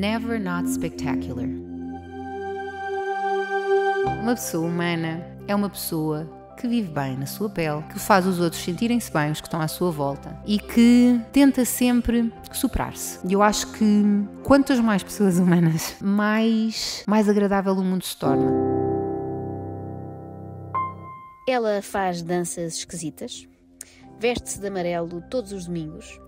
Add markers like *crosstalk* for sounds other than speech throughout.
Never Not Spectacular. Uma pessoa humana é uma pessoa que vive bem na sua pele, que faz os outros sentirem-se bem, os que estão à sua volta, e que tenta sempre superar-se. E eu acho que quantas mais pessoas humanas, mais, mais agradável o mundo se torna. Ela faz danças esquisitas, veste-se de amarelo todos os domingos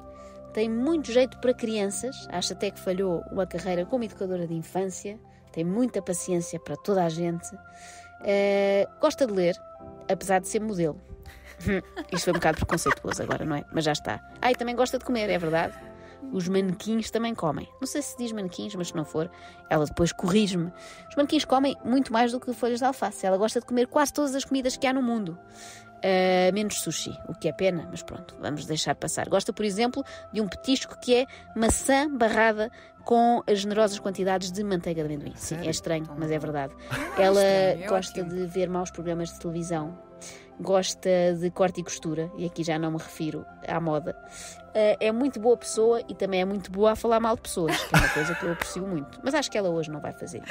tem muito jeito para crianças, acho até que falhou uma carreira como educadora de infância, tem muita paciência para toda a gente, uh, gosta de ler, apesar de ser modelo. *laughs* Isto foi um bocado preconceituoso agora, não é? Mas já está. Ah, e também gosta de comer, é verdade? Os manequins também comem. Não sei se diz manequins, mas se não for, ela depois corrige-me. Os manequins comem muito mais do que folhas de alface. Ela gosta de comer quase todas as comidas que há no mundo. Uh, menos sushi, o que é pena, mas pronto, vamos deixar passar. Gosta, por exemplo, de um petisco que é maçã barrada com as generosas quantidades de manteiga de amendoim. Sim, é estranho, mas é verdade. Ah, é ela é gosta de ver maus programas de televisão. Gosta de corte e costura, e aqui já não me refiro à moda. Uh, é muito boa pessoa e também é muito boa a falar mal de pessoas, que é uma coisa que eu aprecio muito. Mas acho que ela hoje não vai fazer.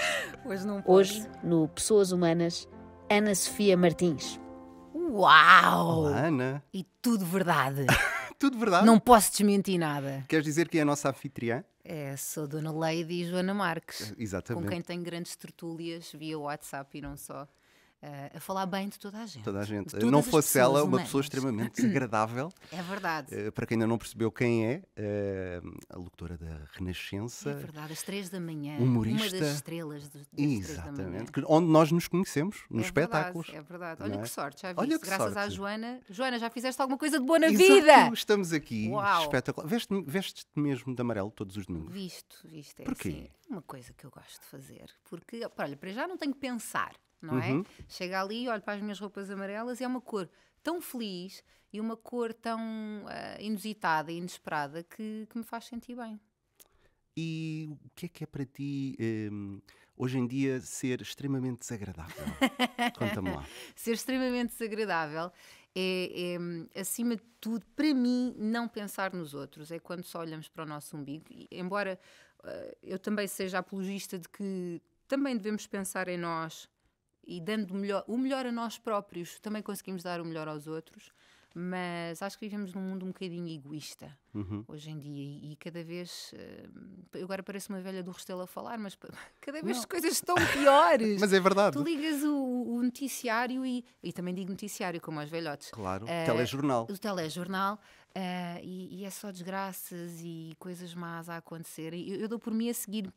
Hoje não pode. Hoje, no Pessoas Humanas, Ana Sofia Martins. Uau! Olá, Ana. E tudo verdade. *laughs* tudo verdade. Não posso desmentir nada. Queres dizer que é a nossa anfitriã? É, sou Dona Lady e Joana Marques. Exatamente. Com quem tenho grandes tertúlias via WhatsApp e não só. Eh, a falar bem de toda a gente. Toda a gente. Não fosse ela uma pessoa extremamente desagradável. *clears throat* É verdade. Eh, para quem ainda não percebeu quem é, eh, a locutora da Renascença. É verdade, às três da manhã. Humorista. Uma das estrelas do, das Exatamente. Onde nós nos conhecemos, nos é espetáculos. Verdade, é verdade. Olha é? que sorte, já viste. Olha que graças sorte. à Joana. Joana, já fizeste alguma coisa de boa na Exato, vida. Estamos aqui. Uau. Espetacular. Veste-te veste mesmo de amarelo todos os domingos? Visto, visto. É Porquê? Assim, uma coisa que eu gosto de fazer. Porque, olha, para já não tenho que pensar não é? uhum. é? Chega ali, olho para as minhas roupas amarelas e é uma cor tão feliz e uma cor tão uh, inusitada e inesperada que, que me faz sentir bem. E o que é que é para ti um, ehm, hoje em dia ser extremamente desagradável? *laughs* Conta-me lá. Ser extremamente desagradável é, é, acima de tudo, para mim, não pensar nos outros. É quando só olhamos para o nosso umbigo. E, embora uh, eu também seja apologista de que também devemos pensar em nós e dando melhor, o melhor a nós próprios, também conseguimos dar o melhor aos outros. Mas acho que vivemos num mundo um bocadinho egoísta uhum. hoje em dia e cada vez. Eh, eu agora parece uma velha do Restelo a falar, mas *laughs* cada vez as coisas estão piores. *laughs* mas é verdade. Tu ligas o, o, noticiário e. E também digo noticiário, como aos velhotes. Claro, uh, telejornal. O telejornal. Uh, e, e, é só desgraças e coisas más a acontecer. Eu, eu dou por mim a seguir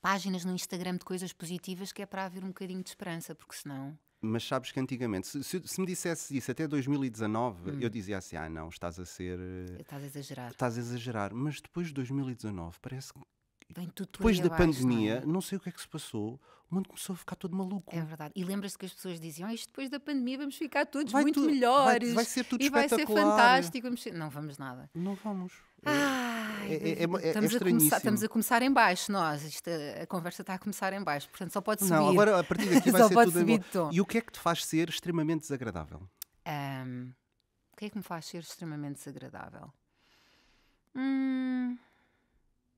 páginas no Instagram de coisas positivas que é para haver um bocadinho de esperança, porque senão. Mas sabes que antigamente, se, se, se me dissesse isso até 2019, hum. eu dizia assim: ah, não, estás a ser. Eh, estás a exagerar. Estás a exagerar. Mas depois de 2019, parece que depois da pandemia, não, é? não, sei o que é que se passou, o mundo começou a ficar todo maluco. É verdade. E lembra-se que as pessoas diziam: ah, isto depois da pandemia vamos ficar todos vai muito tu, melhores. Vai, vai, ser tudo e vai ser fantástico. Não vamos nada. Não vamos. Ai, é é, é, é, é, estamos, a começar, estamos a começar em baixo nós, Isto, a conversa está a começar em baixo, portanto só pode subir. Não, agora a partir daqui *laughs* vai ser tudo em E o que é que te faz ser extremamente desagradável? Um, o que é que me faz ser extremamente desagradável? Hum,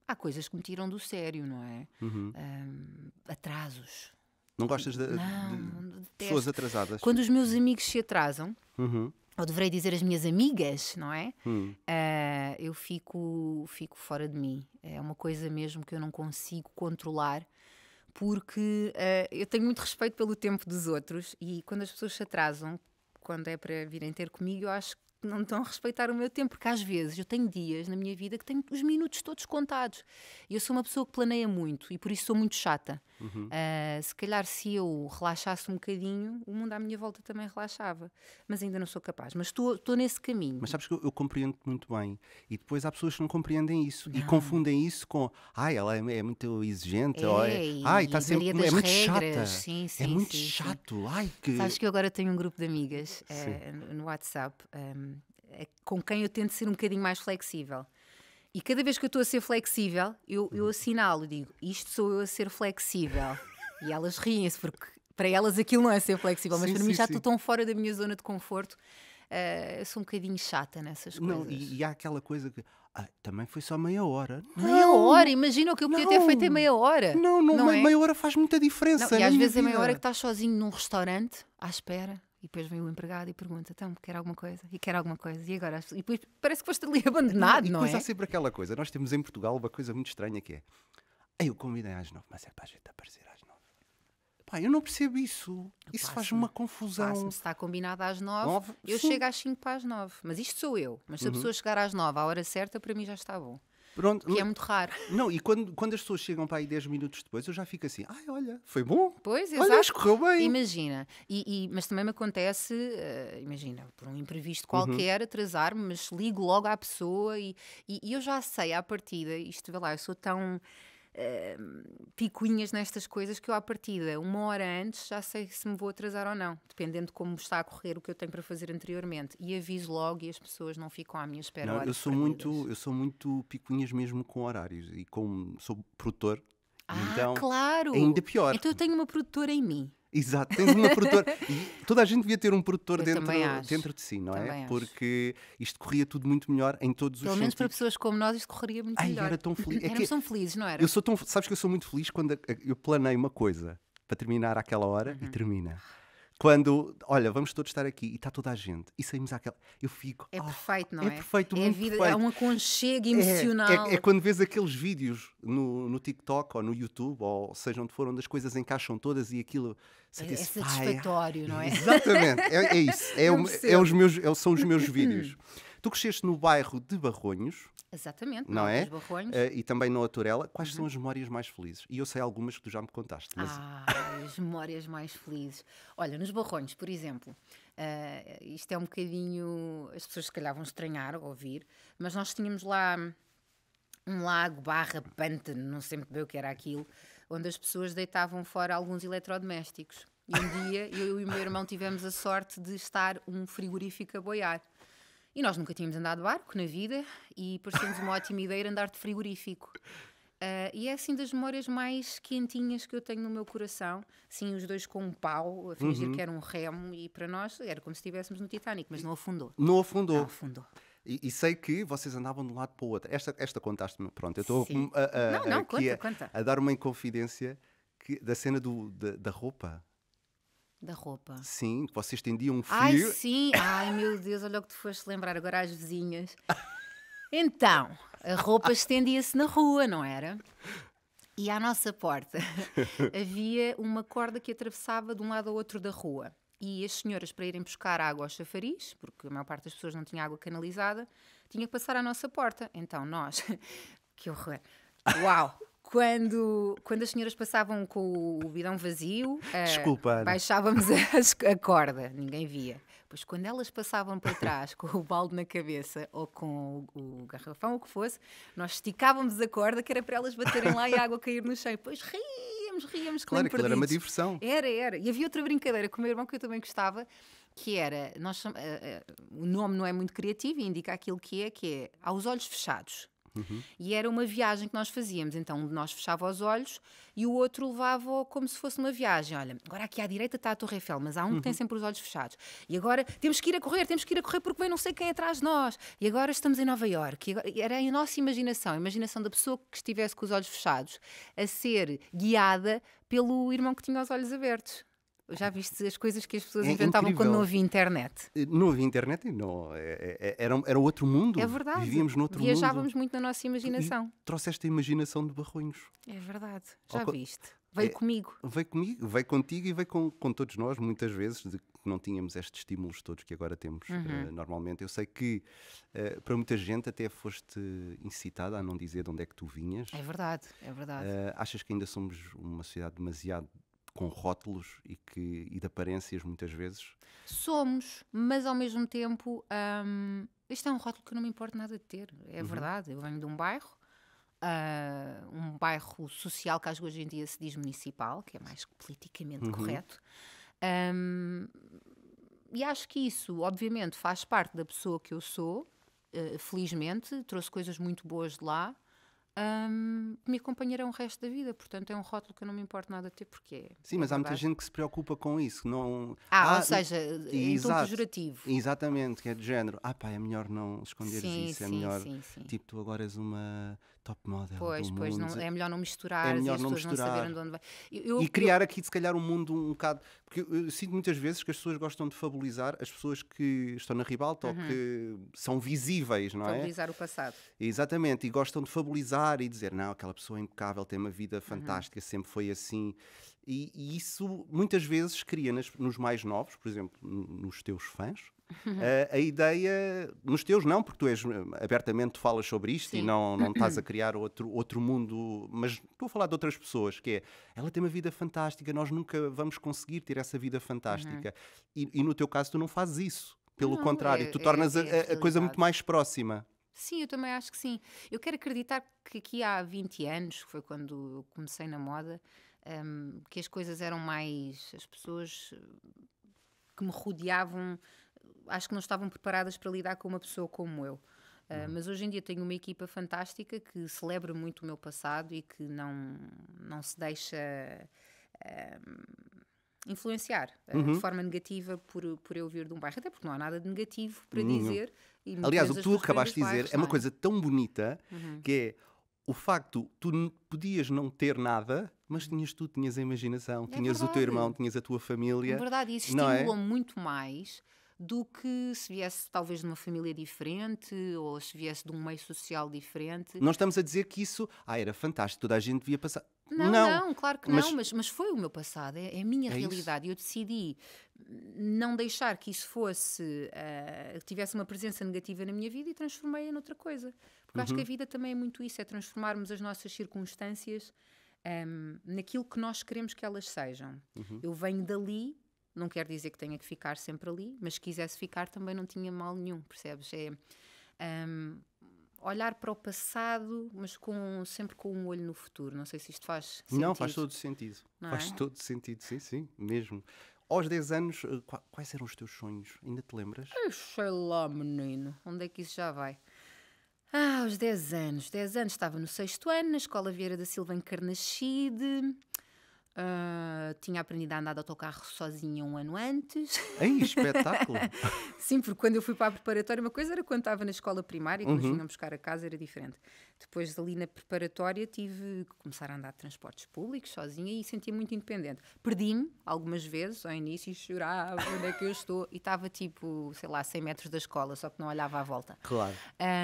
há coisas que me tiram do sério, não é? Uhum. Um, atrasos. Não gostas de, não, de, de pessoas atrasadas? Quando os meus amigos se atrasam, uhum ou deverei dizer as minhas amigas, não é? Hum. Uh, eu fico, fico fora de mim. É uma coisa mesmo que eu não consigo controlar, porque uh, eu tenho muito respeito pelo tempo dos outros e quando as pessoas se atrasam, quando é para virem ter comigo, eu acho não estão a respeitar o meu tempo, porque às vezes eu tenho dias na minha vida que tenho os minutos todos contados. E eu sou uma pessoa que planeia muito e por isso sou muito chata. Uhum. Uh, se calhar se eu relaxasse um bocadinho, o mundo à minha volta também relaxava. Mas ainda não sou capaz. Mas estou nesse caminho. Mas sabes que eu, eu compreendo muito bem. E depois há pessoas que não compreendem isso não. e confundem isso com ai, ela é, é muito exigente, é, ou é, e, ai, está sempre é muito chata. Sim, é sim, é muito sim, chato. Sim. Ai, que... Sabes que eu agora tenho um grupo de amigas uh, no WhatsApp. Um, ehm, é com quem eu tento ser um bocadinho mais flexível. E cada vez que eu estou a ser flexível, eu, eu assinalo, digo, isto sou eu a ser flexível. e elas riem-se, porque para elas aquilo não é ser flexível, mas sim, para sim, mim já estou tão fora da minha zona de conforto. Uh, eu sou um bocadinho chata nessas coisas. Não, e, e há aquela coisa que ah, também foi só meia hora. Meia não, hora, imagina o que eu podia não, ter feito em meia hora. Não, não, não meia, é? é? meia hora faz muita diferença. e às vezes vida. é meia hora que estás sozinho num restaurante à espera e depois vem o empregado e pergunta: então, quer alguma coisa? E quer alguma coisa? E agora? E depois parece que foste ali *laughs* abandonado, não, depois é? Mas há sempre aquela coisa. Nós temos em Portugal uma coisa muito estranha que é: eu convidei às nove, mas é para a gente aparecer às nove. Pá, eu não percebo isso. Isso faz uma confusão. Se está combinado às nove, nove eu sim. chego às cinco para as nove. Mas isto sou eu. Mas se a uhum. pessoa chegar às nove à hora certa, para mim já está bom. Pronto. Que é muito raro. Não, e quando, quando as pessoas chegam para aí 10 minutos depois, eu já fico assim, ai, olha, foi bom. Pois, exato. Olha, correu bem. Imagina. E, e, mas também me acontece, uh, imagina, por um imprevisto uhum. qualquer, uhum. atrasar-me, mas ligo logo à pessoa e, e, e eu já sei à partida, isto, vê lá, eu sou tão eh, picuinhas nestas coisas que eu, à partida, uma hora antes, já sei se me vou atrasar ou não, dependendo de como está a correr o que eu tenho para fazer anteriormente. E aviso logo e as pessoas não ficam à minha espera. Não, eu, sou muito, eu sou muito picuinhas mesmo com horários e como sou produtor. Ah, então, claro! É ainda pior. Então eu tenho uma produtora em mim. Exato, tens uma produtora. *laughs* toda a gente devia ter um produtor dentro, dentro, de si, não é? também é? Acho. Porque isto corria tudo muito melhor em todos Pelo os Pelo menos para pessoas como nós, isto correria muito Ai, melhor. Era tão feliz. É tão felizes, não era? Eu sou tão. Sabes que eu sou muito feliz quando eu planeio uma coisa para terminar àquela hora uhum. e termina. Quando, olha, vamos todos estar aqui e está toda a gente e saímos àquela. Eu fico. É oh, perfeito, não é? É perfeito, é, vida, é perfeito. é um aconchego emocional. É, é, é, quando vês aqueles vídeos no, no TikTok ou no YouTube, ou seja onde for, onde as coisas encaixam todas e aquilo. É, é satisfatório, não é? Exatamente, é, é isso. *laughs* É, o, é os meus, é, são os meus *laughs* vídeos. Tu cresceste no bairro de Barronhos. Exatamente, não é? Barronhos. Uh, e também na Autorela. Quais uhum. são as memórias mais felizes? E eu sei algumas que tu já me contaste. Mas... Ah, as memórias mais felizes. Olha, nos barrões, por exemplo, uh, isto é um bocadinho. As pessoas se calhar vão estranhar ouvir, mas nós tínhamos lá um lago barra pântano, não sei muito bem o que era aquilo, onde as pessoas deitavam fora alguns eletrodomésticos. E um dia eu e o meu irmão tivemos a sorte de estar um frigorífico a boiar. E nós nunca tínhamos andado de barco na vida e parecemos uma ótima ideia andar de frigorífico. Uh, e é assim das memórias mais quentinhas que eu tenho no meu coração. Sim, os dois com um pau, a fingir uhum. que era um remo, e para nós era como se estivéssemos no Titanic, mas não afundou. Não afundou. Não afundou. E, e, sei que vocês andavam de um lado para o outro. Esta, esta contaste-me, pronto, eu estou hum, a, a, não, não, conta, a, a, dar uma inconfidência que, da cena do, da, da roupa. Da roupa. Sim, que vocês tendiam um fio. Ai, sim, ai meu Deus, olha o que tu foste lembrar agora às vizinhas. *laughs* Então, a roupa estendia-se na rua, não era? E à nossa porta *laughs* havia uma corda que atravessava de um lado ao outro da rua. E as senhoras, para irem buscar água aos chafariz, porque a maior parte das pessoas não tinha água canalizada, tinha que passar à nossa porta. Então nós, *laughs* que horror! Uau! Quando, quando as senhoras passavam com o bidão vazio, eh, Desculpa, uh, baixávamos a, *laughs* a corda, ninguém via. Pois quando elas passavam para trás *laughs* com o balde na cabeça ou com o, o garrafão, o que fosse, nós esticávamos a corda que era para elas baterem lá e a água cair no chão. Pois ríamos, ríamos. Claro, aquilo era uma diversão. Era, era. E havia outra brincadeira com o meu irmão que eu também gostava, que era, nós, uh, uh, o nome não é muito criativo e indica aquilo que é, que é aos olhos fechados. Uhum. E era uma viagem que nós fazíamos. Então, um de nós fechava os olhos e o outro levava como se fosse uma viagem. Olha, agora aqui à direita está a Torre Eiffel, mas há um uhum. que tem uhum. sempre os olhos fechados. E agora temos que ir a correr, temos que ir a correr porque vem não sei quem é atrás de nós. E agora estamos em Nova Iorque. Era a nossa imaginação, a imaginação da pessoa que estivesse com os olhos fechados, a ser guiada pelo irmão que tinha os olhos abertos. Já viste as coisas que as pessoas é inventavam incrível. quando não havia internet? Eh, não havia internet e não. É, é, é, era, era outro mundo. É verdade. Vivíamos noutro Viajávamos mundo. muito na nossa imaginação. E esta imaginação de Barronhos. É verdade. Já Ao viste. Veio é, comigo. Veio comigo, veio contigo e veio com, com todos nós, muitas vezes, de que não tínhamos estes estímulos todos que agora temos eh, uhum. uh, normalmente. Eu sei que uh, para muita gente até foste incitada a não dizer de onde é que tu vinhas. É verdade, é verdade. Uh, achas que ainda somos uma sociedade demasiado com rótulos e, que, e de aparências muitas vezes? Somos, mas ao mesmo tempo, hum, este é um rótulo que não me importa nada de ter, é uhum. verdade. Eu venho de um bairro, uh, um bairro social que acho que hoje em dia se diz municipal, que é mais politicamente uhum. correto. Um, e acho que isso, obviamente, faz parte da pessoa que eu sou. Uh, felizmente, trouxe coisas muito boas de lá um, me acompanharão o resto da vida. Portanto, é um rótulo que eu não me importo nada ter, porque é. Sim, mas há muita gente que se preocupa com isso. Não... Ah, ah ou seja, é exato, pejorativo. Exatamente, que é de género. Ah, pá, é melhor não esconderes sim, isso, é sim, melhor. Sim, tipo, tu agora és uma top model. Pois, pois, não, é melhor não misturar, é melhor as não pessoas misturar. não saberem de onde vai. Eu, eu, e criar eu... aqui, se calhar, um mundo um bocado. Porque eu, sinto muitas vezes que as pessoas gostam de fabulizar as pessoas que estão na ribalta uhum. ou que são visíveis, não fabulizar é? Fabulizar o passado. Exatamente, e gostam de fabulizar e dizer, não, aquela pessoa é impecável, tem uma vida uhum. fantástica, uhum. sempre foi assim. E, e, isso muitas vezes cria nas, nos mais novos, por exemplo, nos teus fãs, *laughs* a, a ideia, nos teus não, porque tu és eh, abertamente falas sobre isto Sim. e não, não estás a *clears throat* criar outro, outro mundo, mas estou a falar de outras pessoas, que é, ela tem uma vida fantástica, nós nunca vamos conseguir ter essa vida fantástica. Uhum. E, e, no teu caso tu não fazes isso. Pelo não, contrário, é, tu é tornas assim, é, é a, a coisa muito mais próxima. Sim, eu também acho que sim. Eu quero acreditar que aqui há 20 anos, que foi quando eu comecei na moda, um, ehm, que as coisas eram mais. as pessoas eh, que me rodeavam acho que não estavam preparadas para lidar com uma pessoa como eu. Uh, mas hoje em dia tenho uma equipa fantástica que celebra muito o meu passado e que não, não se deixa uh, influenciar ah, uhum. de forma negativa por, por eu vir de um bairro, até porque não há nada de negativo para uhum. dizer. Aliás, o que tu acabaste de dizer é uma é? coisa tão bonita uhum. que é o facto, tu podias não ter nada, mas tinhas tu, tinhas a imaginação, é tinhas o teu irmão, tinhas a tua família. É verdade, isso estimulou é? muito mais do que se viesse talvez de uma família diferente ou se viesse de um meio social diferente. Não estamos a dizer que isso, ah, era fantástico, toda a gente devia passar. Não, não, não, claro que mas... não, mas, mas foi o meu passado, é, é a minha é realidade. Isso? Eu decidi não deixar que isso fosse, uh, que tivesse uma presença negativa na minha vida e transformei-a noutra coisa. Porque uhum. acho que a uhum. vida também é muito isso, é transformarmos as nossas circunstâncias um, ehm, naquilo que nós queremos que elas sejam. Uhum. Eu venho dali não quer dizer que tenha que ficar sempre ali, mas se quisesse ficar também não tinha mal nenhum, percebes? É um, olhar para o passado, mas com, sempre com um olho no futuro. Não sei se isto faz sentido. Não, faz todo sentido. Não faz é? todo sentido, sim, sim, mesmo. Aos 10 anos, eh, quais eram os teus sonhos? Ainda te lembras? sei lá, menino. Onde é que isso já vai? Ah, aos 10 anos. 10 anos estava no sexto ano, na Escola Vieira da Silva em Carnaxide. Uh, tinha aprendido a andar de autocarro sozinha um ano antes. Ei, espetáculo! *laughs* Sim, porque quando eu fui para a preparatória, uma coisa era quando estava na escola primária, quando uhum. vinham buscar a casa, era diferente. Depois, ali na preparatória, tive que começar a andar de transportes públicos sozinha e sentia muito independente. Perdi-me algumas vezes ao início e chorava: onde é que eu estou? E estava tipo, sei lá, 100 metros da escola, só que não olhava à volta. Claro.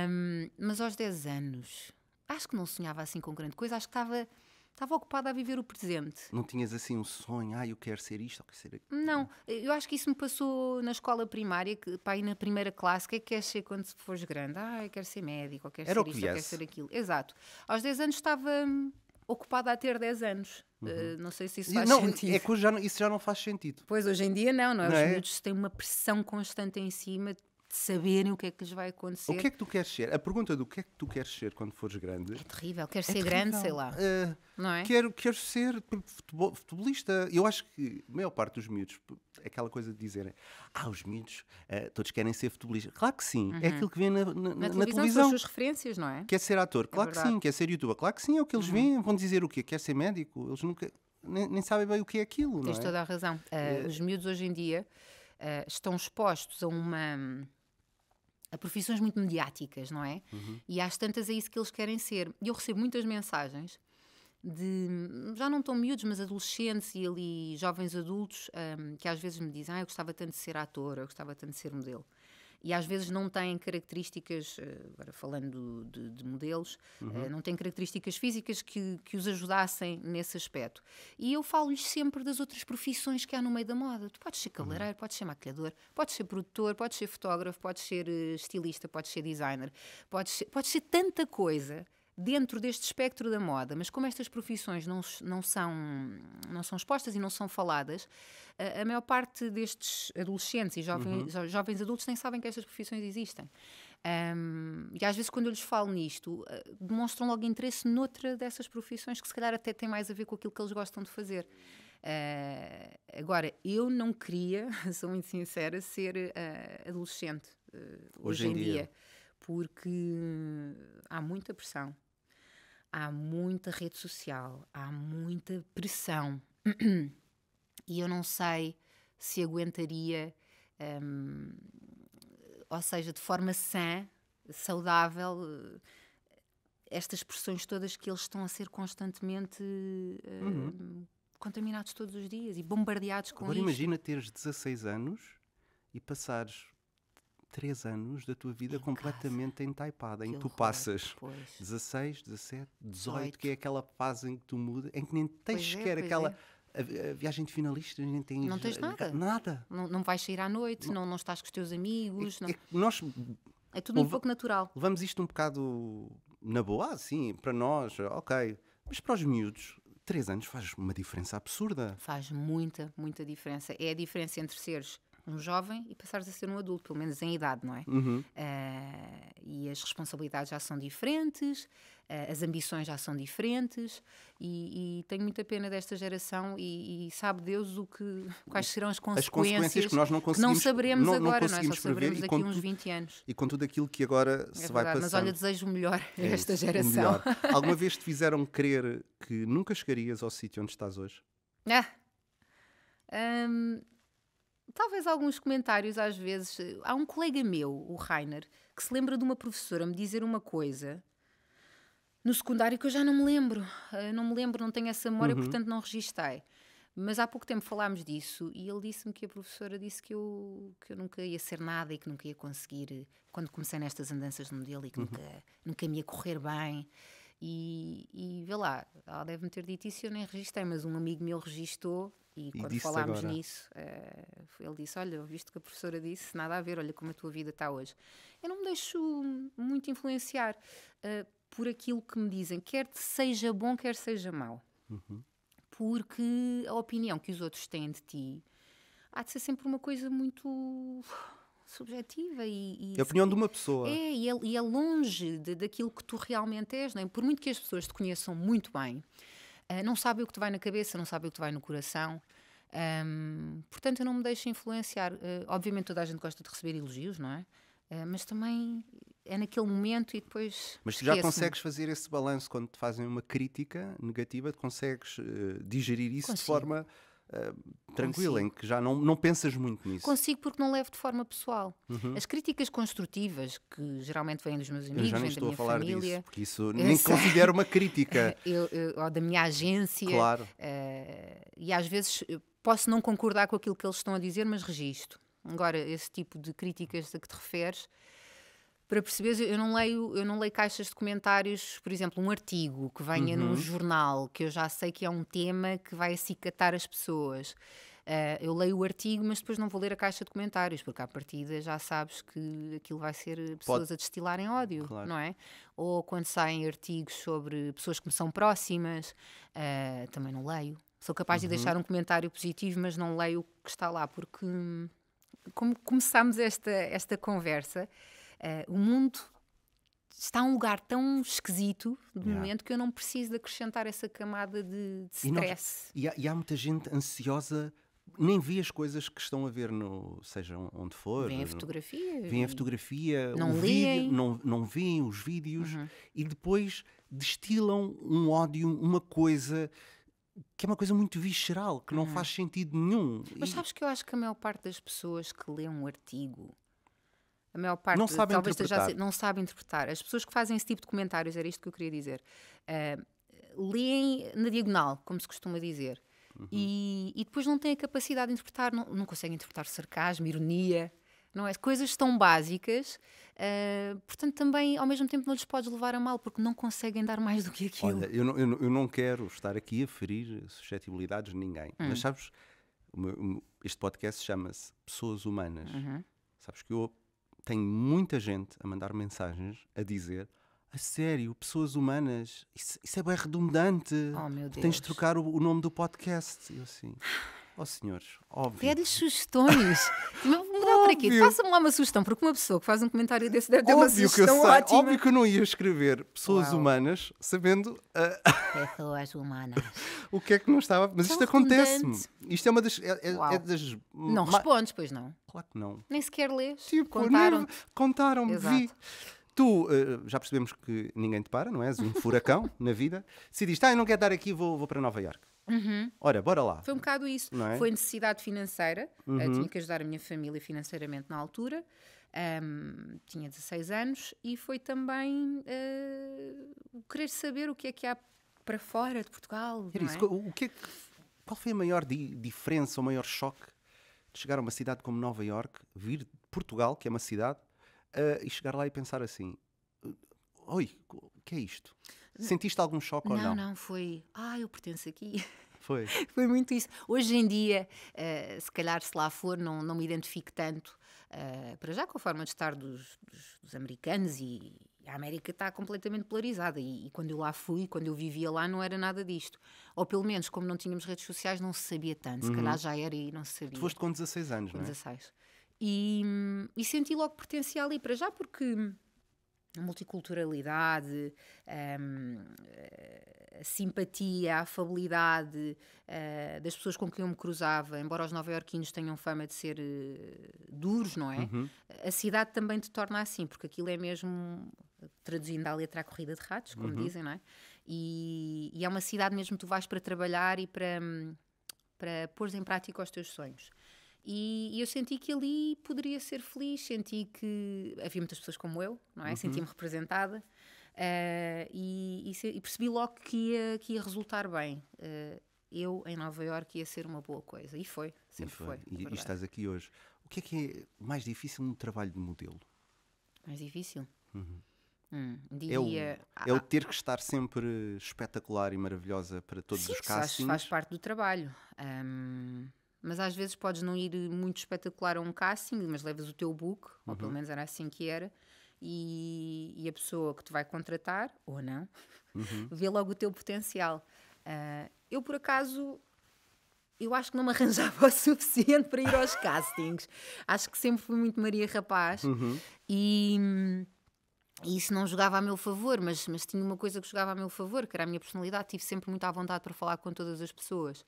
Um, mas aos 10 anos, acho que não sonhava assim com grande coisa, acho que estava estava ocupada a viver o presente. Não tinhas assim um sonho, ah, eu quero ser isto ou quero ser aquilo? Não, eu acho que isso me passou na escola primária, que, pai na primeira classe, o que é que queres ser quando fores grande? Ah, eu quero ser médico, ou quero Era ser isto, ou quero ser aquilo. Exato. Aos 10 anos estava hum, ocupada a ter 10 anos. Uhum. Eh, não sei se isso faz não, sentido. É que já, isso já não faz sentido. Pois, hoje em dia não, não é? Não Os é? miúdos têm uma pressão constante em cima, de saberem o que é que lhes vai acontecer. O que é que tu queres ser? A pergunta do que é que tu queres ser quando fores grande. É terrível. Queres é ser terrível. grande, sei lá. Uh, não é? Quero, quero ser futebolista. Eu acho que a maior parte dos miúdos, aquela coisa de dizerem, ah, os miúdos, uh, todos querem ser futebolistas. Claro que sim. É uhum. É aquilo que vê na, na, na, na televisão. São as referências, não é? Quer ser ator? É claro é que sim. Quer ser youtuber? Claro que sim. É o que eles uhum. veem. Vão dizer o quê? Quer ser médico? Eles nunca. Nem, nem sabem bem o que é aquilo, Tens não é? Tens toda a razão. Uh, os miúdos hoje em dia. Uh, estão expostos a uma a profissões muito mediáticas, não é? Uhum. E às tantas é isso que eles querem ser. E eu recebo muitas mensagens de já não tão miúdos, mas adolescentes e ali jovens adultos um, que às vezes me dizem: Ah, eu gostava tanto de ser ator, eu gostava tanto de ser modelo e às vezes não têm características, eh, agora falando de, de modelos, eh, uhum. não têm características físicas que, que os ajudassem nesse aspecto. E eu falo-lhes sempre das outras profissões que há no meio da moda. Tu podes ser cabeleireiro, uhum. podes ser maquilhador, podes ser produtor, podes ser fotógrafo, podes ser eh, estilista, podes ser designer, podes ser, podes ser tanta coisa dentro deste espectro da moda, mas como estas profissões não, não, são, não são expostas e não são faladas, a, a maior parte destes adolescentes e jovens, uhum. jovens adultos nem sabem que estas profissões existem. Um, e às vezes, quando eu lhes falo nisto, ah, demonstram logo interesse noutra dessas profissões que, se calhar, até tem mais a ver com aquilo que eles gostam de fazer. Uh, agora, eu não queria, *laughs* sou muito sincera, ser uh, adolescente hoje, hoje, em dia. dia porque hum, há muita pressão há muita rede social, há muita pressão. e eu não sei se aguentaria, hum, ou seja, de forma sã, saudável, estas pressões todas que eles estão a ser constantemente hum, uhum. contaminados todos os dias e bombardeados com Agora isto. imagina teres 16 anos e passares três anos da tua vida é em completamente casa. entaipada, que em que tu horror, passas pois. 16, 17, 18, 18, que é aquela fase em que tu mudas, em que nem tens é, sequer é, aquela. É. A, viagem de finalista, nem tens. Não tens nada. Nada. Não, não vais sair à noite, não, não estás com os teus amigos. É, é nós é tudo um pouco natural. Levamos isto um bocado na boa, assim, para nós, ok. Mas para os miúdos, 3 anos faz uma diferença absurda. Faz muita, muita diferença. É a diferença entre seres um jovem e passares a ser um adulto, pelo menos em idade, não é? Uhum. Uh, e as responsabilidades já são diferentes, uh, as ambições já são diferentes, e, e, tenho muita pena desta geração e, e sabe Deus o que, quais serão as consequências, as consequências que nós não conseguimos. não saberemos não, agora, não é? conseguimos nós só saberemos daqui conto, uns 20 anos. E com tudo aquilo que agora é se verdade, vai passar. Mas olha, desejo o melhor a é esta isso, geração. *laughs* Alguma vez te fizeram crer que nunca chegarias ao sítio onde estás hoje? Ah! Um, talvez alguns comentários às vezes. Há um colega meu, o Rainer, que se lembra de uma professora me dizer uma coisa no secundário que eu já não me lembro. Eu eh, não me lembro, não tenho essa memória, uhum. portanto não registei. Mas há pouco tempo falámos disso e ele disse-me que a professora disse que eu, que eu nunca ia ser nada e que nunca ia conseguir, quando comecei nestas andanças no modelo, e que uhum. nunca, nunca me ia correr bem. E, e vê lá, ela deve-me ter dito isso e eu nem registrei, mas um amigo meu registou e, e quando falámos agora. nisso, uh, ele disse: Olha, visto que a professora disse, nada a ver, olha como a tua vida está hoje. Eu não me deixo muito influenciar uh, por aquilo que me dizem, quer seja bom, quer seja mau. Uhum. Porque a opinião que os outros têm de ti há de ser sempre uma coisa muito subjetiva e, e é a opinião de uma pessoa é e é, e é longe de, daquilo que tu realmente és nem é? por muito que as pessoas te conheçam muito bem uh, não sabem o que te vai na cabeça não sabem o que te vai no coração um, portanto eu não me deixo influenciar uh, obviamente toda a gente gosta de receber elogios não é uh, mas também é naquele momento e depois mas já consegues fazer esse balanço quando te fazem uma crítica negativa consegues digerir isso Consigo. de forma uh, em que já não, não pensas muito nisso. Consigo porque não levo de forma pessoal. Uhum. As críticas construtivas, que geralmente vêm dos meus amigos, eu já estou a falar família, disso, porque isso *laughs* nem considero uma crítica. *laughs* eu, eu, ou da minha agência. Claro. Uh, e às vezes eh, posso não concordar com aquilo que eles estão a dizer, mas registro. Agora, esse tipo de críticas a que te referes, para perceberes, eu não leio, eu não leio caixas de comentários, por exemplo, um artigo que venha uhum. num jornal, que eu já sei que é um tema que vai acicatar as pessoas. Uh, eu leio o artigo, mas depois não vou ler a caixa de comentários, porque à partida já sabes que aquilo vai ser pessoas Pode. a destilarem ódio, claro. não é? Ou quando saem artigos sobre pessoas que me são próximas, uh, também não leio. Sou capaz uhum. de deixar um comentário positivo, mas não leio o que está lá, porque hum, como começámos esta, esta conversa, uh, o mundo está um lugar tão esquisito de yeah. momento que eu não preciso de acrescentar essa camada de, de stress. E, e, há, e há muita gente ansiosa nem vi as coisas que estão a ver no seja onde for vêm a fotografia vêm a fotografia não um vídeo, não não veem os vídeos uhum. e depois destilam um ódio uma coisa que é uma coisa muito visceral que não uhum. faz sentido nenhum mas e... sabes que eu acho que a maior parte das pessoas que lê um artigo a maior parte não sabe talvez esteja não sabe interpretar. As pessoas que fazem esse tipo de comentários, era isto que eu queria dizer, uh, leem na diagonal, como se costuma dizer, uhum. e, e, depois não têm a capacidade de interpretar, não, não conseguem interpretar sarcasmo, ironia, não é? Coisas tão básicas, uh, portanto, também ao mesmo tempo não lhes podes levar a mal, porque não conseguem dar mais do que aquilo. Olha, eu não, eu não, eu não quero estar aqui a ferir suscetibilidades de ninguém, hum. mas sabes, este podcast chama-se Pessoas Humanas. Uhum. Sabes que eu tenho muita gente a mandar mensagens a dizer a sério, pessoas humanas, isso, isso é bem redundante. Oh, meu Deus. Tens de trocar o, o nome do podcast. Eu assim. Ó oh, senhores, óbvio. Pede sugestões. *laughs* Priquito, passa-me lá uma sugestão, porque uma pessoa que faz um comentário desse deve ter óbvio uma sugestão que ótima. Óbvio que eu não ia escrever pessoas Uau. humanas, sabendo... Uh... *laughs* Pessoas humanas. o que é que não estava... Mas isto acontece-me. Isto é uma das... É, é, é das... Não Ma... respondes, pois não? Claro que não. Nem sequer lês. Tipo, contaram-me. Contaram-me, vi. Tu uh, já percebemos que ninguém te para, não és um furacão *laughs* na vida. Se diz, ah, eu não quero dar aqui, vou, vou para Nova Iorque. Uhum. Ora, bora lá. Foi um bocado isso. É? Foi necessidade financeira. Eh, uhum. Uh, tinha que ajudar a minha família financeiramente na altura. Um, tinha 16 anos e foi também uh, querer saber o que é que há para fora de Portugal. Era isso. É? O, que, é que qual foi a maior di diferença, o maior choque de chegar a uma cidade como Nova Iorque? vir de Portugal, que é uma cidade uh, e chegar lá e pensar assim: oi, o que é isto? Sentiste algum choque não, ou não? Não, não, foi. Ah, eu pertenço aqui. *laughs* Foi. foi muito isso. Hoje em dia, uh, se calhar, se lá for, não, não me identifico tanto. Uh, para já com a forma de estar dos, dos, dos americanos e, a América está completamente polarizada e, e, quando eu lá fui, quando eu vivia lá, não era nada disto. Ou pelo menos, como não tínhamos redes sociais, não se sabia tanto. Se uhum. calhar já era e não se sabia. Tu foste com 16 anos, com não é? 16. E, e senti logo potencial ali, para já porque a multiculturalidade, a ehm, eh, simpatia, a afabilidade eh, das pessoas com quem eu me cruzava, embora os nova-iorquinos tenham fama de ser eh, duros, não é? Uhum. A cidade também te torna assim, porque aquilo é mesmo, traduzindo a letra, a corrida de ratos, como uhum. dizem, não é? E, e, é uma cidade mesmo que tu vais para trabalhar e para, para pôr em prática os teus sonhos. E, eu senti que ali poderia ser feliz, senti que havia muitas pessoas como eu, não é? Uhum. Senti-me representada. Uh, e, e, e, percebi logo que ia, que ia resultar bem. Uh, eu, em Nova Iorque, ia ser uma boa coisa. E foi, sempre é e foi. foi e, estás aqui hoje. O que é que é mais difícil no trabalho de modelo? Mais difícil? Uhum. Hum, diria... é, o, é, o, ter que estar sempre espetacular e maravilhosa para todos sim, os casos Faz, faz parte do trabalho. Um, mas às vezes podes não ir muito espetacular a um casting, mas levas o teu book, uhum. ou pelo uhum. menos era assim que era, e, e, a pessoa que te vai contratar, ou não, uhum. vê logo o teu potencial. Uh, eu, por acaso, eu acho que não me *laughs* arranjava o suficiente para ir aos castings. acho que sempre fui muito Maria Rapaz uhum. e, e, isso não jogava a meu favor, mas, mas tinha uma coisa que jogava a meu favor, que era a minha personalidade. Tive sempre muito à vontade para falar com todas as pessoas.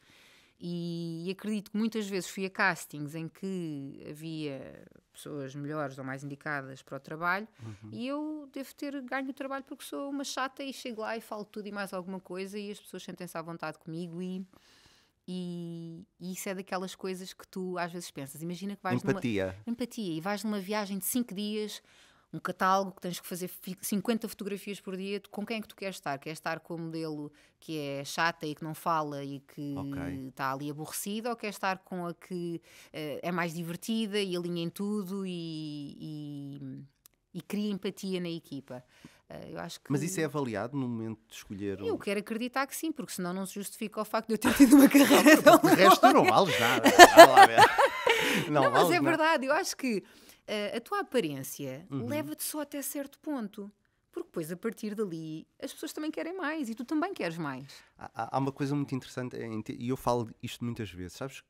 E, e acredito que muitas vezes fui a castings em que havia pessoas melhores ou mais indicadas para o trabalho uhum. e eu devo ter ganho o trabalho porque sou uma chata e chego lá e falo tudo e mais alguma coisa e as pessoas sentem-se à vontade comigo e, e, e, isso é daquelas coisas que tu às vezes pensas. Imagina que vais empatia. numa... Empatia. E vais numa viagem de 5 dias um catálogo que tens que fazer 50 fotografias por dia com quem é que tu queres estar. Queres estar com o modelo que é chata e que não fala e que okay. está ali aborrecida, ou queres estar com a que uh, é mais divertida e alinha em tudo e, e, e cria empatia na equipa? Eh, que... Mas isso é avaliado no momento de escolher. Eu quero acreditar que sim, porque senão não se justifica o facto de eu ter tido uma *laughs* carreira. não, tão o resto não vale nada. não, não vale mas é verdade, eu acho que a, a tua aparência uhum. leva-te só até certo ponto. Porque depois, a partir dali, as pessoas também querem mais e tu também queres mais. Há, há uma coisa muito interessante, e eu falo isto muitas vezes, sabes?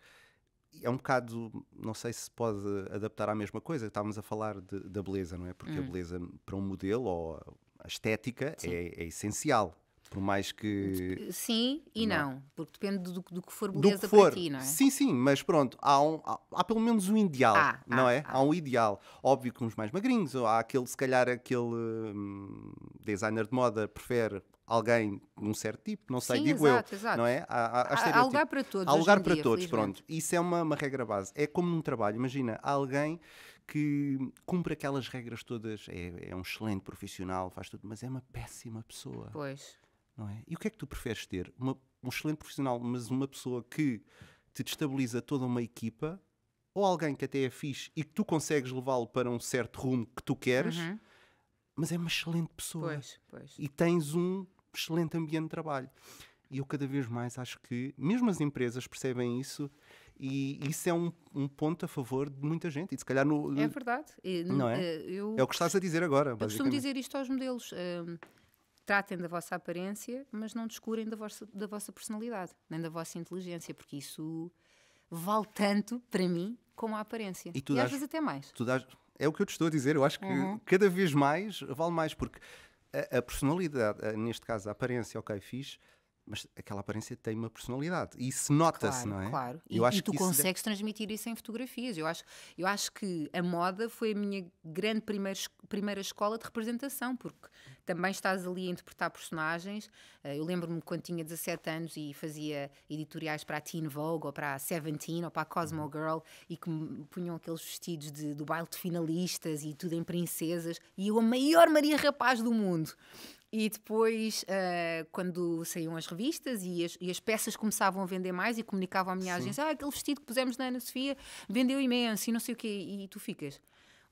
É um bocado, não sei se pode adaptar à mesma coisa. Estávamos a falar de, da beleza, não é? Porque hum. a beleza para um modelo ou a estética é, é, essencial. Por mais que. Sim e não, é? não porque depende do, do, que for beleza para ti, não é? Sim, sim, mas pronto, há, um, há, há pelo menos um ideal, ah, não ah, é? Ah. Há um ideal. Óbvio que uns mais magrinhos, ou há aquele, se calhar, aquele hum, designer de moda prefere alguém de um certo tipo, não sei, sim, digo exato, eu. Exato. Não é? Há, há, há lugar para todos. Há lugar para dia, todos, felizmente. pronto. Isso é uma, uma regra base. É como num trabalho, imagina, há alguém que cumpre aquelas regras todas, é, é um excelente profissional, faz tudo, mas é uma péssima pessoa. Pois não é? E o que é que tu preferes ter? Uma, um excelente profissional, mas uma pessoa que te destabiliza toda uma equipa ou alguém que até é fixe e que tu consegues levá-lo para um certo rumo que tu queres, uhum. mas é uma excelente pessoa. Pois, pois. E tens um excelente ambiente de trabalho. E eu cada vez mais acho que mesmo as empresas percebem isso e isso é um, um ponto a favor de muita gente. E se calhar no, É verdade. não é? Eh, eu, é o que estás a dizer agora. Eu costumo dizer isto aos modelos. Uh, tratem da vossa aparência, mas não descurem da vossa, da vossa personalidade, nem da vossa inteligência, porque isso vale tanto para mim como a aparência. E, tu e às vezes até mais. Dás, é o que eu te estou a dizer. Eu acho que uhum. cada vez mais vale mais, porque a, a personalidade, a, neste caso a aparência, ok, fixe mas aquela aparência tem uma personalidade e isso nota-se, claro, não é? Claro, eu e, acho e tu que consegues transmitir isso em fotografias. Eu acho, eu acho que a moda foi a minha grande primeira, primeira escola de representação, porque também estás ali a interpretar personagens. Eh, eu lembro-me quando tinha 17 anos e fazia editoriais para a Teen Vogue ou para a Seventeen ou para a Cosmo uhum. Girl e que me punham aqueles vestidos de, do baile de finalistas e tudo em princesas e eu a maior Maria Rapaz do mundo. E depois, uh, quando saíam as revistas e as, e as, peças começavam a vender mais e comunicavam à minha Sim. agência: ah, aquele vestido que pusemos na Ana Sofia vendeu imenso e não sei o quê. E tu ficas.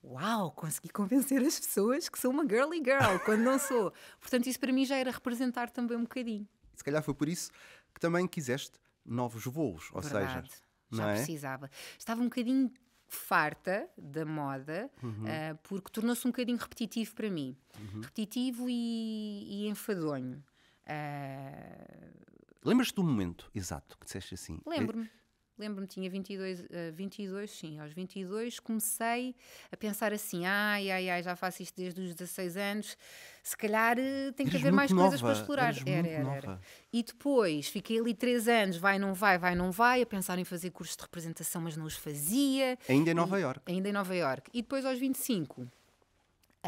Uau, consegui convencer as pessoas que sou uma girly girl quando não sou. *laughs* Portanto, isso para mim já era representar também um bocadinho. Se calhar foi por isso que também quiseste novos voos, ou Verdade. seja, já é? precisava. Estava um bocadinho farta da moda, uhum. uh, porque tornou-se um bocadinho repetitivo para mim. Uhum. Repetitivo e, e enfadonho. Uh... Lembras-te do momento exato que disseste assim? Lembro-me lembro-me, tinha 22, uh, 22, sim, aos 22 comecei a pensar assim: ai, ai, ai, já faço isto desde os 16 anos, se calhar uh, tem que haver mais nova, coisas para explorar. Era, era, era. E depois fiquei ali 3 anos, vai, não vai, vai, não vai, a pensar em fazer cursos de representação, mas não os fazia. Ainda em Nova Iorque. York. Ainda em Nova York. E depois aos 25.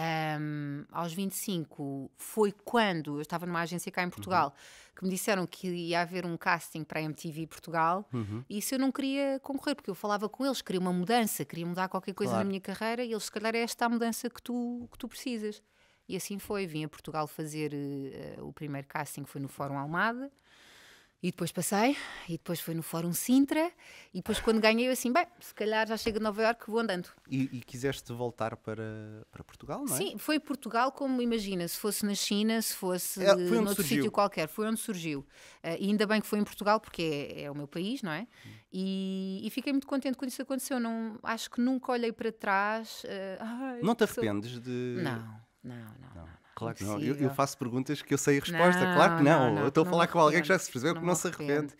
Um, aos 25 foi quando eu estava numa agência cá em Portugal. Uhum que me disseram que ia haver um casting para a MTV Portugal uhum. e isso eu não queria concorrer, porque eu falava com eles, queria uma mudança, queria mudar qualquer coisa claro. na minha carreira e eles, se calhar, é esta a mudança que tu, que tu precisas. E assim foi, vim a Portugal fazer uh, o primeiro casting, foi no Fórum Almada, e depois passei, e depois foi no Fórum Sintra, e depois quando ganhei eu assim, bem, se calhar já chego de Nova Iorque, vou andando. E, e quiseste voltar para, para Portugal, não é? Sim, foi Portugal como, imagina, se fosse na China, se fosse é, noutro sítio qualquer, foi onde surgiu. Uh, e ainda bem que foi em Portugal, porque é, é o meu país, não é? Hum. E, e, fiquei muito contente quando isso aconteceu, não, acho que nunca olhei para trás. Uh, ai, não te arrependes sou... de... não, não, não. não. não. Claro que não. Eu, eu, faço perguntas que eu sei a resposta. Não, claro que não. não eu estou a falar com alguém que já se percebeu que não se arrepende. Arrependo.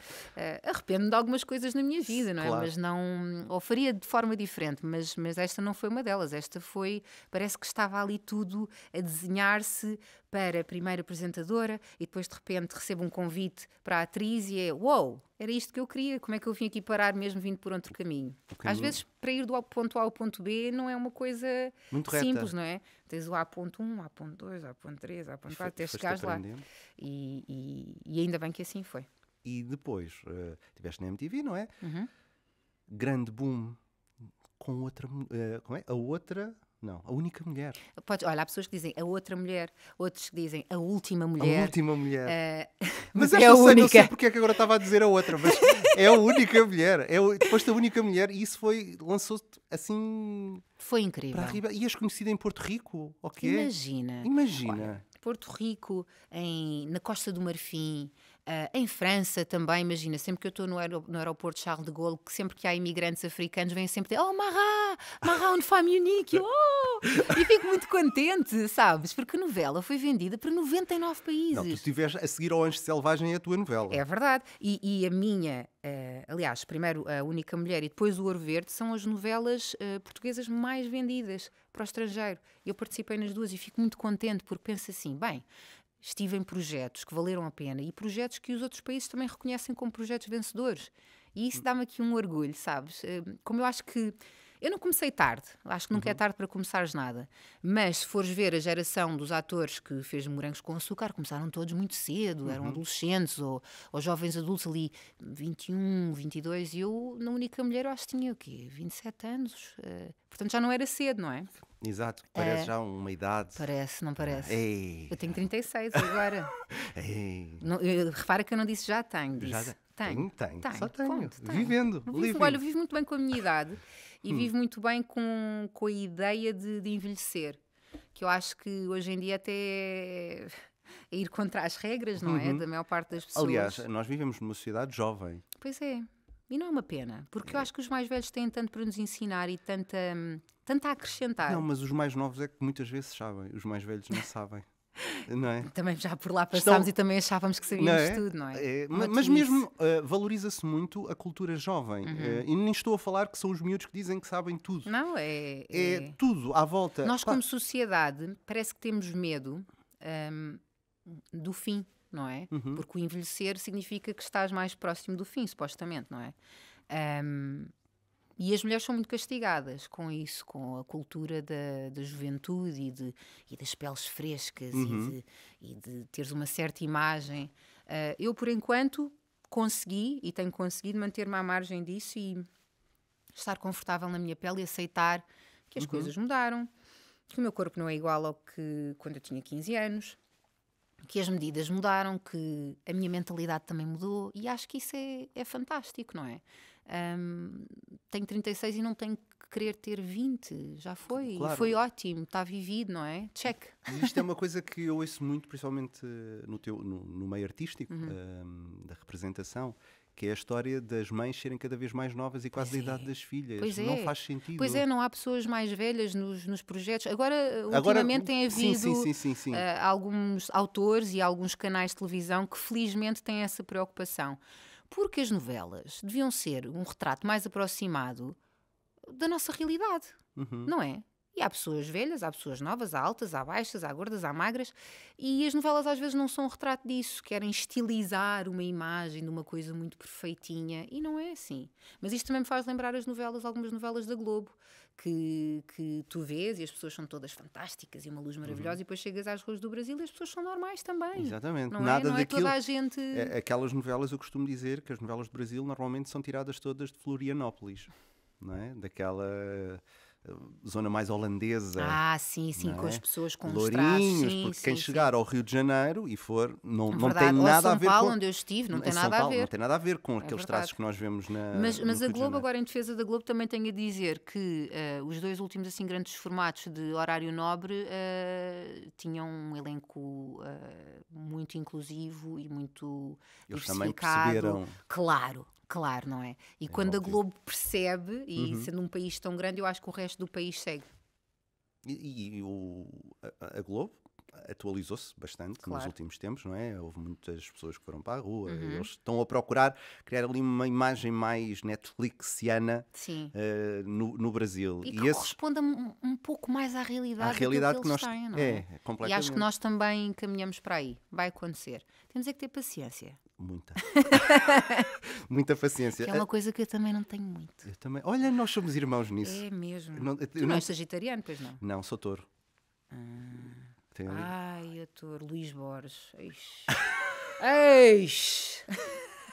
Uh, arrependo de algumas coisas na minha vida, não é? Claro. Mas não. Ou faria de forma diferente, mas, mas esta não foi uma delas. Esta foi. Parece que estava ali tudo a desenhar-se para a primeira apresentadora e depois de repente recebo um convite para a atriz e é uou, wow, era isto que eu queria, como é que eu vim aqui parar mesmo vindo por outro caminho? Às vezes para ir do ponto A ao ponto B não é uma coisa Muito simples, não é? Tens o A.1, A.2, A.3, A.4 até chegares lá. E, e, e, ainda bem que assim foi. E depois uh, tiveste na MTV, não é? Uhum. Grande boom com outra, uh, como é? A outra não, a única mulher. Podes, olha, há pessoas que dizem a outra mulher, outros que dizem a última mulher. A última mulher. Uh, eh, mas, *laughs* mas é a sei, única. Não sei porque é que agora estava a dizer a outra, mas é a única mulher. É, depois da única mulher, e isso foi, lançou-se assim. Foi incrível. Para e és conhecida em Porto Rico, ok? Imagina. Imagina. Olha, Porto Rico, em, na Costa do Marfim, Uh, em França também, imagina, sempre que eu estou no, aer no, aeroporto de Charles de Gaulle, que sempre que há imigrantes africanos, vêm sempre dizer, oh, Marra, Marra, onde femme unique, oh! E fico muito contente, sabes? Porque a novela foi vendida para 99 países. Não, tu estiveste a seguir ao Anjo Selvagem a tua novela. É verdade. E, e a minha, uh, aliás, primeiro A Única Mulher e depois O Ouro Verde, são as novelas uh, portuguesas mais vendidas para o estrangeiro. Eu participei nas duas e fico muito contente, porque penso assim, bem estive em projetos que valeram a pena e projetos que os outros países também reconhecem como projetos vencedores. E isso hum. dá-me aqui um orgulho, sabes? Eh, como eu acho que eu não comecei tarde, acho que nunca é uhum. é tarde para começares nada. Mas se fores ver a geração dos atores que fez Morangos com Açúcar, começaram todos muito cedo, uhum. eram adolescentes ou, ou, jovens adultos ali, 21, 22. E eu, na única mulher, eu acho que tinha o quê? 27 anos. Uh, portanto, já não era cedo, não é? Exato, parece é, já uma idade. Parece, não parece? Ei. Eu tenho 36 agora. *laughs* repara que eu não disse já tenho, disse. Já tenho. Tenho, tenho. tenho. Só tenho. Ponto, tenho. Vivendo. Vivo, olha, eu vivo muito bem com a minha idade. *laughs* e hum. vive muito bem com, com a ideia de, de envelhecer, que eu acho que hoje em dia até é, *laughs* é ir contra as regras, não é? uhum. é? Da maior parte das pessoas. Aliás, nós vivemos numa sociedade jovem. Pois é. E não é uma pena, porque é. eu acho que os mais velhos têm tanto para nos ensinar e tanta, hum, tanto a acrescentar. Não, mas os mais novos é que muitas vezes sabem, os mais velhos não sabem. *laughs* É? Também já por lá passámos Estão... e também achávamos que sabíamos não é? tudo, não é? é mas, mas mesmo uh, valoriza-se muito a cultura jovem. Uhum. Uh, e nem estou a falar que são os miúdos que dizem que sabem tudo. Não, é. É, é. tudo, à volta. Nós, Pá. como sociedade, parece que temos medo um, do fim, não é? Uhum. Porque o envelhecer significa que estás mais próximo do fim, supostamente, não é? Um, e as mulheres são muito castigadas com isso, com a cultura da, da juventude e, de, e das peles frescas uhum. e, de, e de teres uma certa imagem. Uh, eu, por enquanto, consegui e tenho conseguido manter-me à margem disso e estar confortável na minha pele e aceitar que as uhum. coisas mudaram, que o meu corpo não é igual ao que quando eu tinha 15 anos, que as medidas mudaram, que a minha mentalidade também mudou e acho que isso é, é fantástico, não é? Um, tenho 36 e não tenho que querer ter 20. Já foi. Claro. Foi ótimo, está vivido, não é? Check. isto é uma coisa que eu ouço muito, principalmente eh, no, teu, no, no meio artístico, uhum. um, da representação, que é a história das mães serem cada vez mais novas e quase pois da idade é. das filhas. Pois não é. faz sentido. Pois é, não há pessoas mais velhas nos, nos projetos. Agora, eh, Agora, ultimamente tem havido sim, sim, sim, uh, alguns autores e alguns canais de televisão que felizmente têm essa preocupação. Porque as novelas deviam ser um retrato mais aproximado da nossa realidade, uhum. não é? E há pessoas velhas, há pessoas novas, há altas, há baixas, há gordas, há magras, e as novelas às vezes não são um retrato disso, querem estilizar uma imagem de uma coisa muito perfeitinha, e não é assim. Mas isto também me faz lembrar as novelas, algumas novelas da Globo, que, que tu vês e as pessoas são todas fantásticas e uma luz maravilhosa uhum. e depois chegas às ruas do Brasil e as pessoas são normais também. Exatamente. Não é? Nada é? Não daquilo, é toda a gente... É, aquelas novelas, eu costumo dizer que as novelas do Brasil normalmente são tiradas todas de Florianópolis, não é? Daquela zona mais holandesa. Ah, sim, sim, é? com as pessoas com Lourinhos, sim, porque sim, quem sim. chegar ao Rio de Janeiro e for, não, é não tem nada São a ver Paulo, com... onde eu estive, não tem nada Paulo, a ver. Não tem nada a ver com é aqueles verdade. traços que nós vemos na Mas, mas a Globo, agora em defesa da Globo, também tenho a dizer que uh, os dois últimos assim grandes formatos de horário nobre uh, tinham um elenco uh, muito inclusivo e muito Eles também perceberam. Claro, Claro, não é? E é quando óbvio. a Globo percebe, e uhum. sendo um país tão grande, eu acho que o resto do país segue. E, e o, a, a Globo atualizou-se bastante claro. nos últimos tempos, não é? Houve muitas pessoas que foram para a rua, uhum. eles estão a procurar criar ali uma imagem mais Netflixiana uh, no, no, Brasil. E, e que esses... um, um, pouco mais à realidade, à realidade que, que nós têm, não é? é completamente. É, e acho que nós também caminhamos para aí, vai acontecer. Temos é que ter paciência muita. *laughs* muita paciência. Que é uma ah, coisa que eu também não tenho muito. Eu também. Olha, nós somos irmãos nisso. É mesmo. Não, tu não és sagitariano, pois não? Não, sou touro. Ah. Ai, ator Luís Borges. Eis. *laughs* Eis.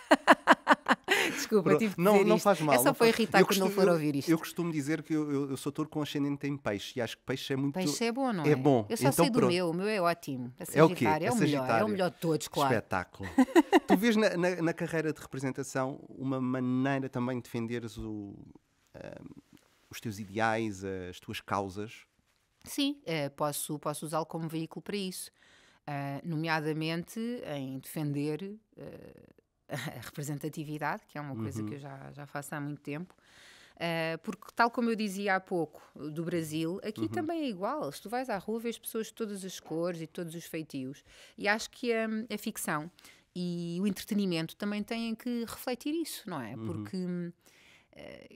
*laughs* Desculpa, Pronto, tive que não, não faz mal. É foi faz... irritar quando não for ouvir isto. Eu, eu costumo dizer que eu, eu, sou touro com ascendente em peixe e acho que peixe é muito. Peixe é bom, não é? É bom. Eu só então, sei do pronto. meu, o meu é ótimo. é o quê? É, é o melhor, é o melhor de todos, claro. Espetáculo. *laughs* tu vês na, na, na, carreira de representação uma maneira também de defenderes o, os teus ideais, as tuas causas? Sim, eh, posso, posso usá-lo como veículo para isso. Uh, nomeadamente em defender uh, *laughs* a representatividade, que é uma coisa uhum. que eu uhum. já, já faço há muito tempo. Uh, porque, tal como eu dizia há pouco do Brasil, aqui uhum. também é igual. Se tu vais à rua, vês pessoas de todas as cores e todos os feitios. E acho que um, a ficção e o entretenimento também têm que refletir isso, não é? Uhum. Porque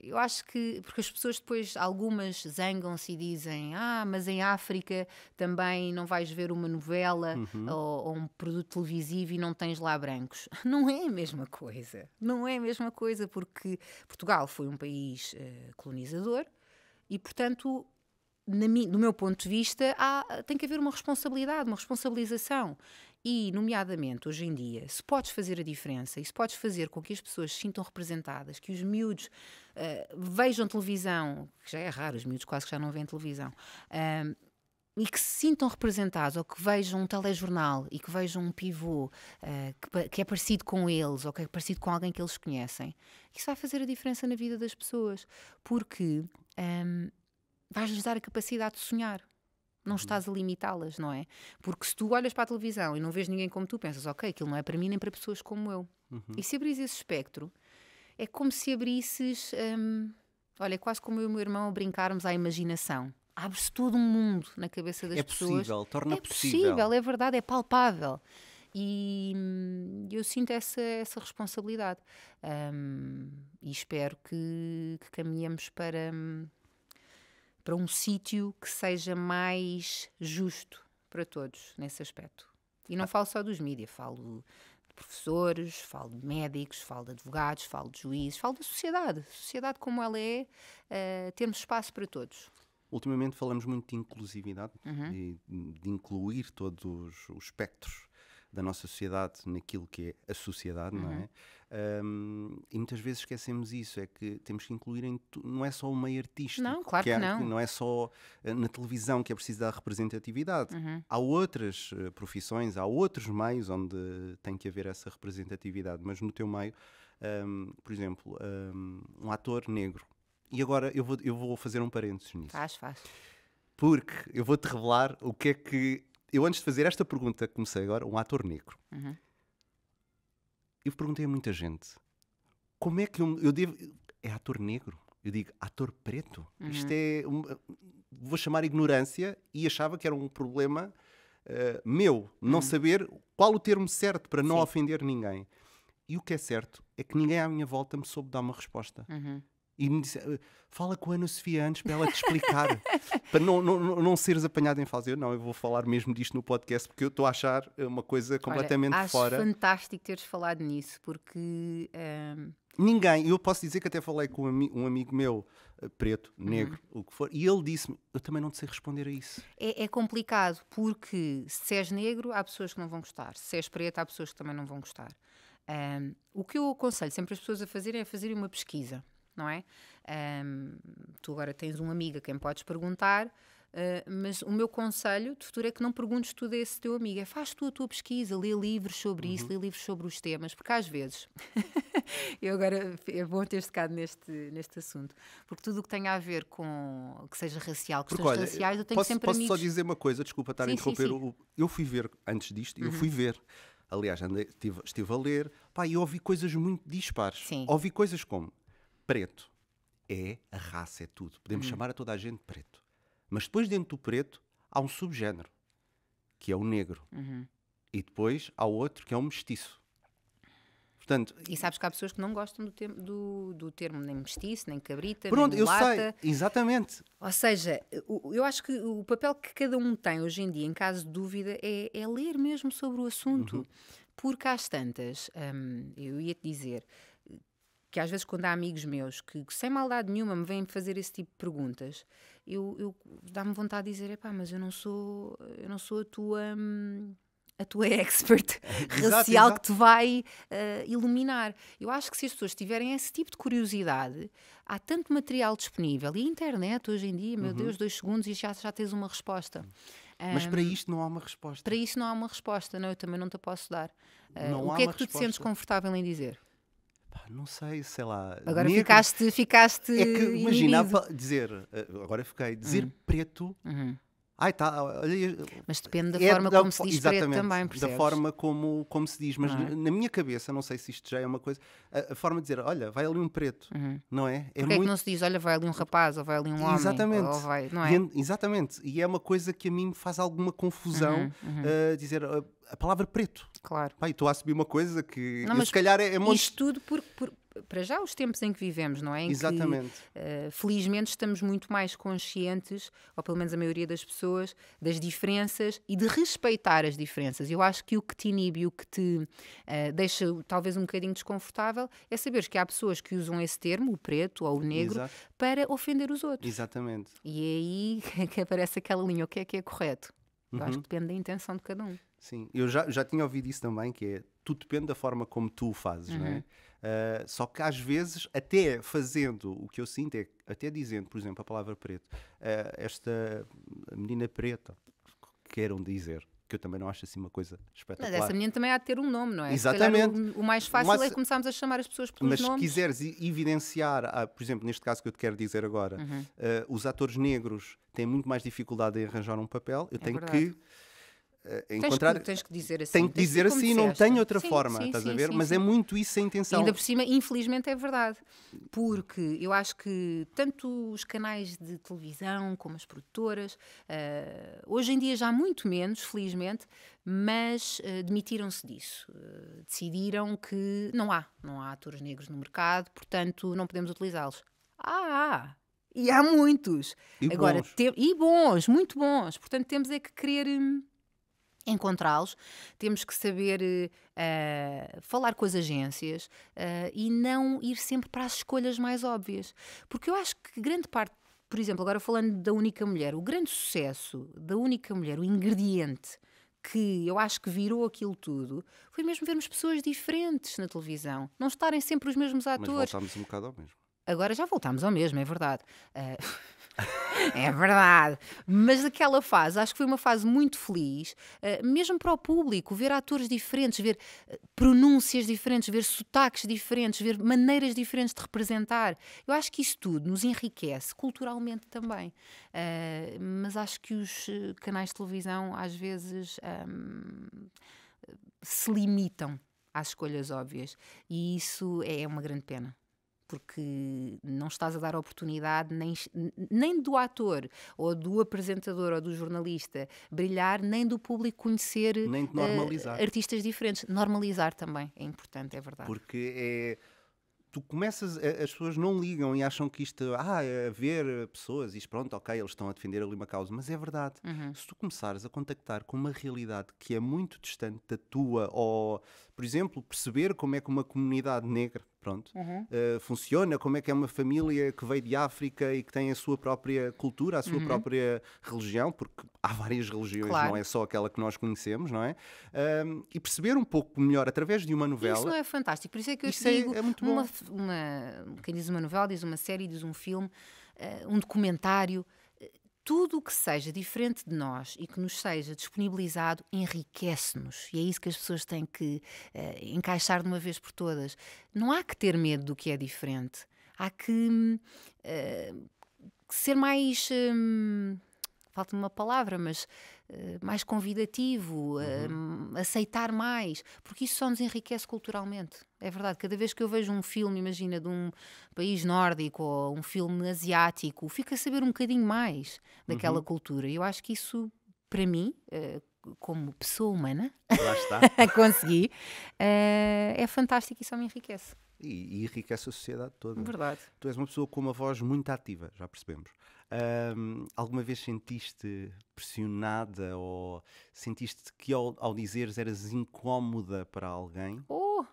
eu acho que, porque as pessoas depois, algumas zangam-se e dizem: Ah, mas em África também não vais ver uma novela uhum. ou, ou, um produto televisivo e não tens lá brancos. *laughs* Não é a mesma coisa. Não é a mesma coisa, porque Portugal foi um país uh, colonizador e, portanto, na, do meu ponto de vista, há, tem que haver uma responsabilidade, uma responsabilização. E, nomeadamente, hoje em dia, se podes fazer a diferença e se podes fazer com que as pessoas se sintam representadas, que os miúdos uh, vejam televisão, que já é raro, os miúdos quase que já não veem televisão, uh, e que se sintam representados, ou que vejam um telejornal e que vejam um pivô uh, que, que, é parecido com eles, ou que é parecido com alguém que eles conhecem, isso vai fazer a diferença na vida das pessoas, porque um, ehm, vais-lhes dar a capacidade de sonhar. Não uhum. estás a limitá-las, não é? Porque se tu olhas para a televisão e não vês ninguém como tu, pensas, ok, aquilo não é para mim nem para pessoas como eu. Uhum. E se abris esse espectro, é como se abrisses. Hum, olha, é quase como eu e o meu irmão a brincarmos à imaginação. Abre-se todo um mundo na cabeça das é pessoas. torna é possível, torna possível. É verdade, é palpável. E hum, eu sinto essa, essa responsabilidade. Hum, e espero que, que caminhemos para hum, para um sítio que seja mais justo para todos nesse aspecto. E não ah. falo só dos mídias, falo de professores, falo de médicos, falo de advogados, falo de juízes, falo da sociedade. Sociedade como ela é, uh, temos espaço para todos. Ultimamente falamos muito de inclusividade, uhum. de incluir todos os espectros da nossa sociedade naquilo que é a sociedade, uhum. não é? Um, e muitas vezes esquecemos isso, é que temos que incluir em tu, não é só o meio artístico. Não, claro que, que não. não é só eh, na televisão que é preciso dar representatividade. Uhum. Há outras eh, profissões, há outros meios onde tem que haver essa representatividade, mas no teu meio, um, por exemplo, um, um, ator negro. E agora eu vou, eu vou fazer um parênteses nisso. Faz, faz. Porque eu vou-te revelar o que é que eu antes de fazer esta pergunta, comecei agora, um ator negro. Uhum. Eu perguntei a muita gente, como é que eu, eu devo... É ator negro? Eu digo, ator preto? Uhum. Isto é... Uma, vou chamar ignorância e achava que era um problema uh, meu, não uhum. saber qual o termo certo para não Sim. ofender ninguém. E o que é certo é que ninguém à minha volta me soube dar uma resposta. Uhum. E me disse, eh, fala com a Ana Sofia antes para ela te explicar, *laughs* para não, não, não seres apanhado em fase. Eu não, eu vou falar mesmo disto no podcast, porque eu estou a achar é uma coisa completamente Olha, acho fora. fantástico teres falado nisso, porque. Um... Ehm, Ninguém, eu posso dizer que até falei com um, um amigo meu, eh, preto, uhum. negro, uhum. o que for, e ele disse-me: Eu também não sei responder a isso. É, é, complicado, porque se és negro, há pessoas que não vão gostar, se és preto, há pessoas que também não vão gostar. Um, ehm, o que eu aconselho sempre as pessoas a fazerem é fazerem uma pesquisa não é? Um, tu agora tens um amiga a quem podes perguntar, uh, mas o meu conselho de futuro é que não perguntes tudo a esse teu amigo. É faz tu a tua pesquisa, lê livros sobre uhum. isso, lê livros sobre os temas, porque às vezes. *laughs* eu agora é bom ter tocado neste, neste assunto, porque tudo o que tem a ver com que seja racial, questões porque, olha, raciais, eu tenho posso, sempre posso amigos. Posso só dizer uma coisa, desculpa estar sim, a interromper. Sim, sim. O, eu fui ver, antes disto, uhum. eu fui uhum. ver. Aliás, andei, estive, estive, a ler pá, e ouvi coisas muito dispares. Sim. Ouvi coisas como preto. É a raça, é tudo. Podemos hum. chamar a toda a gente preto. Mas depois, dentro do preto, há um subgénero, que é o negro. Uhum. E depois há outro que é o mestiço. Portanto, e sabes que há pessoas que não gostam do, termo, do, do termo nem mestiço, nem cabrita, pronto, nem mulata. eu sei, exatamente. Ou seja, eu acho que o papel que cada um tem hoje em dia, em caso de dúvida, é, é ler mesmo sobre o assunto. Uhum. Porque há tantas, hum, eu ia-te dizer, que às vezes quando há amigos meus que, que sem maldade nenhuma me vêm fazer esse tipo de perguntas, eu, eu dá-me vontade de dizer, epá, mas eu não sou, eu não sou a tua a tua *laughs* expert *laughs* exato, racial exato. que te vai uh, iluminar. Eu acho que se as pessoas tiverem esse tipo de curiosidade, há tanto material disponível e a internet hoje em dia, meu uhum. Deus, dois segundos e já, já tens uma resposta. Mas para isto não há uma resposta. Para isso não há uma resposta, não, eu também não te posso dar. Uh, o que é que tu resposta. te sentes confortável em dizer? Ah, não sei, sei lá. Agora negro. ficaste. ficaste é que imaginava dizer, eh, agora fiquei, dizer uhum. preto. Uhum. Ai, tá, olha, mas depende da é, forma como se diz preto também, percebes? Da forma como, como se diz, mas é? na minha cabeça, não sei se isto já é uma coisa, a, a forma de dizer, olha, vai ali um preto, uhum. não é? é Porquê muito... é que não se diz, olha, vai ali um rapaz, ou vai ali um homem? Exatamente. Ou, vai, não é? E, exatamente, e é uma coisa que a mim me faz alguma confusão uhum, uhum. Uh, dizer, uh, a palavra preto. Claro. Pai, estou a assumir uma coisa que não, mas se calhar é, é muito. Isto tudo por, por, para já os tempos em que vivemos, não é? Em Exatamente. Que, uh, felizmente estamos muito mais conscientes, ou pelo menos a maioria das pessoas, das diferenças e de respeitar as diferenças. Eu acho que o que te inibe, o que te uh, deixa talvez um bocadinho desconfortável, é saberes que há pessoas que usam esse termo, o preto ou o negro, Exato. para ofender os outros. Exatamente. E é aí *laughs* que aparece aquela linha, o que é que é correto? Eu acho que uhum. depende da intenção de cada um. Sim, eu já, já tinha ouvido isso também, que é tudo depende da forma como tu o fazes, uhum. não é? Uh, só que às vezes, até fazendo o que eu sinto, é, até dizendo, por exemplo, a palavra preto, uh, esta menina preta, queiram dizer, que eu também não acho assim uma coisa espetacular. Mas essa menina também há de ter um nome, não é? Exatamente. O, o, mais fácil mas, é começarmos a chamar as pessoas pelos mas nomes. Mas se quiseres evidenciar, ah, por exemplo, neste caso que eu te quero dizer agora, uhum. uh, os atores negros têm muito mais dificuldade em arranjar um papel, eu é tenho verdade. que encontrar. Eh, tens que, tens que dizer assim. Tenho que dizer assim, não tem outra sim, forma, sim, estás sim, a ver? Mas é muito isso a intenção. E ainda por cima, infelizmente, é verdade. Porque eu acho que tanto os canais de televisão como as produtoras, uh, hoje em dia já muito menos, felizmente, mas uh, demitiram-se disso. Uh, decidiram que não há, não há atores negros no mercado, portanto não podemos utilizá-los. Ah! E há muitos. E Agora, bons. Te... e bons, muito bons. Portanto, temos é que querer. Hum, encontrá-los, temos que saber uh, falar com as agências uh, e não ir sempre para as escolhas mais óbvias. Porque eu acho que grande parte por exemplo, agora falando da única mulher, o grande sucesso da única mulher, o ingrediente que eu acho que virou aquilo tudo, foi mesmo vermos pessoas diferentes na televisão, não estarem sempre os mesmos atores. Mas voltámos um bocado ao mesmo. Agora já voltámos ao mesmo, é verdade. Uh... *laughs* É verdade. Mas daquela fase, acho que foi uma fase muito feliz, eh, mesmo para o público, ver atores diferentes, ver eh, pronúncias diferentes, ver sotaques diferentes, ver maneiras diferentes de representar. Eu acho que isso tudo nos enriquece culturalmente também. Eh, mas acho que os canais de televisão, às vezes, ehm, se limitam às escolhas óbvias. E isso é uma grande pena porque não estás a dar oportunidade nem, nem do ator, ou do apresentador, ou do jornalista brilhar, nem do público conhecer nem de eh, normalizar. Uh, artistas diferentes. Normalizar também é importante, é verdade. Porque é tu começas, eh, as pessoas não ligam e acham que isto, ah, é ver pessoas, isto pronto, ok, eles estão a defender ali uma causa, mas é verdade. Uhum. Se tu começares a contactar com uma realidade que é muito distante da tua, ou, por exemplo, perceber como é que uma comunidade negra, pronto. Uhum. Uh, funciona, como é que é uma família que veio de África e que tem a sua própria cultura, a sua uhum. própria religião, porque há várias religiões, claro. não é só aquela que nós conhecemos, não é? Uh, e perceber um pouco melhor através de uma novela. Isso não é fantástico, por isso é que eu isso é digo, é, é muito bom. Uma, uma, quem diz uma novela diz uma série, diz um filme, uh, um documentário tudo o que seja diferente de nós e que nos seja disponibilizado enriquece-nos. E é isso que as pessoas têm que uh, encaixar de uma vez por todas. Não há que ter medo do que é diferente. Há que uh, ser mais. falta hum, falta uma palavra, mas eh, mais convidativo, uhum. Eh, aceitar mais, porque isso só nos enriquece culturalmente. É verdade, cada vez que eu vejo um filme, imagina, de um país nórdico ou um filme asiático, fica a saber um bocadinho mais daquela uhum. cultura. E eu acho que isso, para mim, eh, como pessoa humana, *laughs* consegui, é fantástico e só me enriquece. E, e enriquece a sociedade toda. Verdade. Tu és uma pessoa com uma voz muito ativa, já percebemos. Um, alguma vez sentiste pressionada ou sentiste que ao, ao dizeres eras incómoda para alguém? Oh,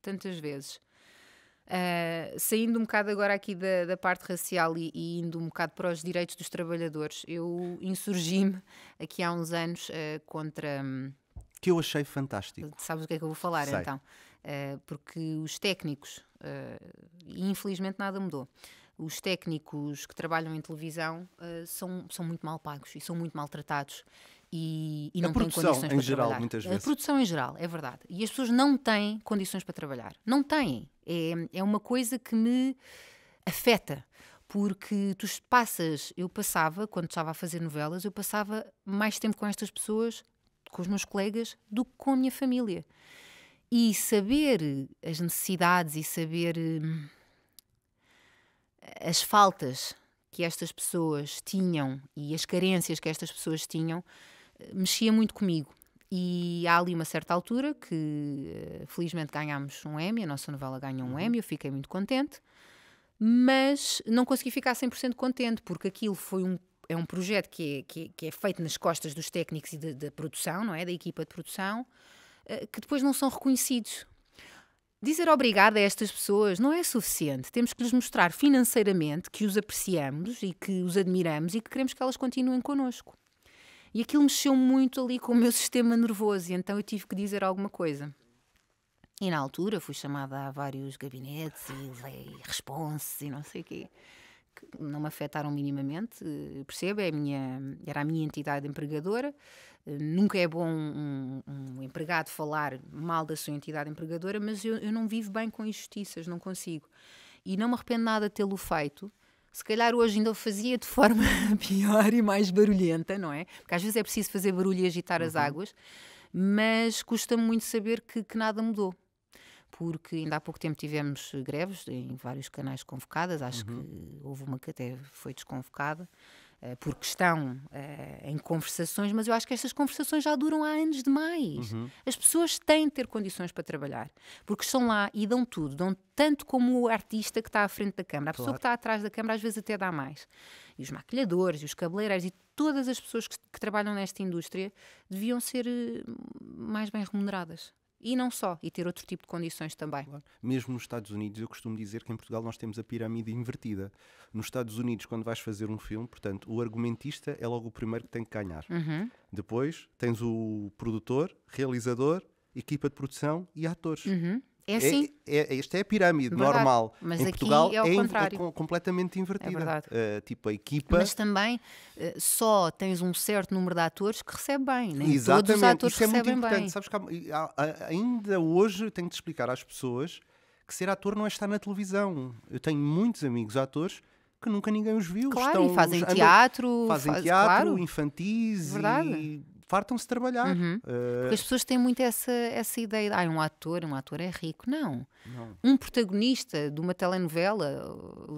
tantas vezes. Uh, saindo um bocado agora aqui da, da parte racial e, e, indo um bocado para os direitos dos trabalhadores, eu insurgi-me aqui há uns anos uh, contra. Hum, que eu achei fantástico. Sabes o que é que eu vou falar Sei. então? Uh, porque os técnicos, infelizmente nada mudou os técnicos que trabalham em televisão uh, são, são muito mal pagos e são muito maltratados e, e não têm condições para geral, trabalhar. Muitas vezes. A produção em geral, é verdade. E as pessoas não têm condições para trabalhar. Não têm. É, é uma coisa que me afeta. Porque tu passas, eu passava, quando estava a fazer novelas, eu passava mais tempo com estas pessoas, com os meus colegas, do que com a minha família. E saber as necessidades e saber. Hum, as faltas que estas pessoas tinham e as carências que estas pessoas tinham eh, mexia muito comigo. E há ali uma certa altura que eh, felizmente ganhámos um Emmy, a nossa novela ganhou um uhum. Emmy, eu fiquei muito contente, mas não consegui ficar 100% contente porque aquilo foi um é um projeto que é, que é, que é feito nas costas dos técnicos e da, da produção, não é? Da equipa de produção, eh, que depois não são reconhecidos Dizer obrigada a estas pessoas não é suficiente. Temos que lhes mostrar financeiramente que os apreciamos e que os admiramos e que queremos que elas continuem connosco. E aquilo mexeu muito ali com o meu *laughs* sistema nervoso, e então eu tive que dizer alguma coisa. E na altura fui chamada a vários gabinetes e levei responses e não sei o quê que não me afetaram minimamente, eh, percebo, é minha, era a minha entidade empregadora. Eh, nunca é bom um, um, empregado falar mal da sua entidade empregadora, mas eu, eu não vivo bem com injustiças, não consigo. E não me arrependo nada de tê-lo feito, se calhar hoje ainda o fazia de forma *laughs* pior e mais barulhenta, não é? Porque às vezes é preciso fazer barulho e agitar uhum. as águas, mas custa-me muito saber que, que nada mudou porque ainda há pouco tempo tivemos greves em vários canais convocadas, acho uhum. que houve uma que até foi desconvocada, uh, eh, porque estão uh, eh, em conversações, mas eu acho que estas conversações já duram há anos demais. Uhum. As pessoas têm de ter condições para trabalhar, porque estão lá e dão tudo, dão tanto como o artista que está à frente da câmara. A claro. pessoa que está atrás da câmara às vezes até dá mais. E os maquilhadores, e os cabeleireiros, e todas as pessoas que, que trabalham nesta indústria deviam ser eh, mais bem remuneradas e não só, e ter outro tipo de condições também. Claro. Mesmo nos Estados Unidos, eu costumo dizer que em Portugal nós temos a pirâmide invertida. Nos Estados Unidos, quando vais fazer um filme, portanto, o argumentista é logo o primeiro que tem que ganhar. Uhum. Depois tens o produtor, realizador, equipa de produção e atores. Uhum. É, é assim? É, é, é a pirâmide é verdade. normal. Mas em Portugal é, é, é completamente invertida. Uh, tipo, a equipa. Mas também uh, só tens um certo número de atores que recebe bem, né? Exatamente. Todos os atores Isso é muito importante. Sabes que há, ainda hoje tenho de explicar às pessoas que ser ator não é estar na televisão. Eu tenho muitos amigos atores que nunca ninguém os viu. Claro, Estão, e fazem andam, teatro. Fazem faz, teatro, claro. infantis Verdade. e fartam-se de trabalhar. Uhum. Uh... Porque as pessoas têm muito essa, essa ideia de ah, um ator, um ator é rico. Não. não. Um protagonista de uma telenovela,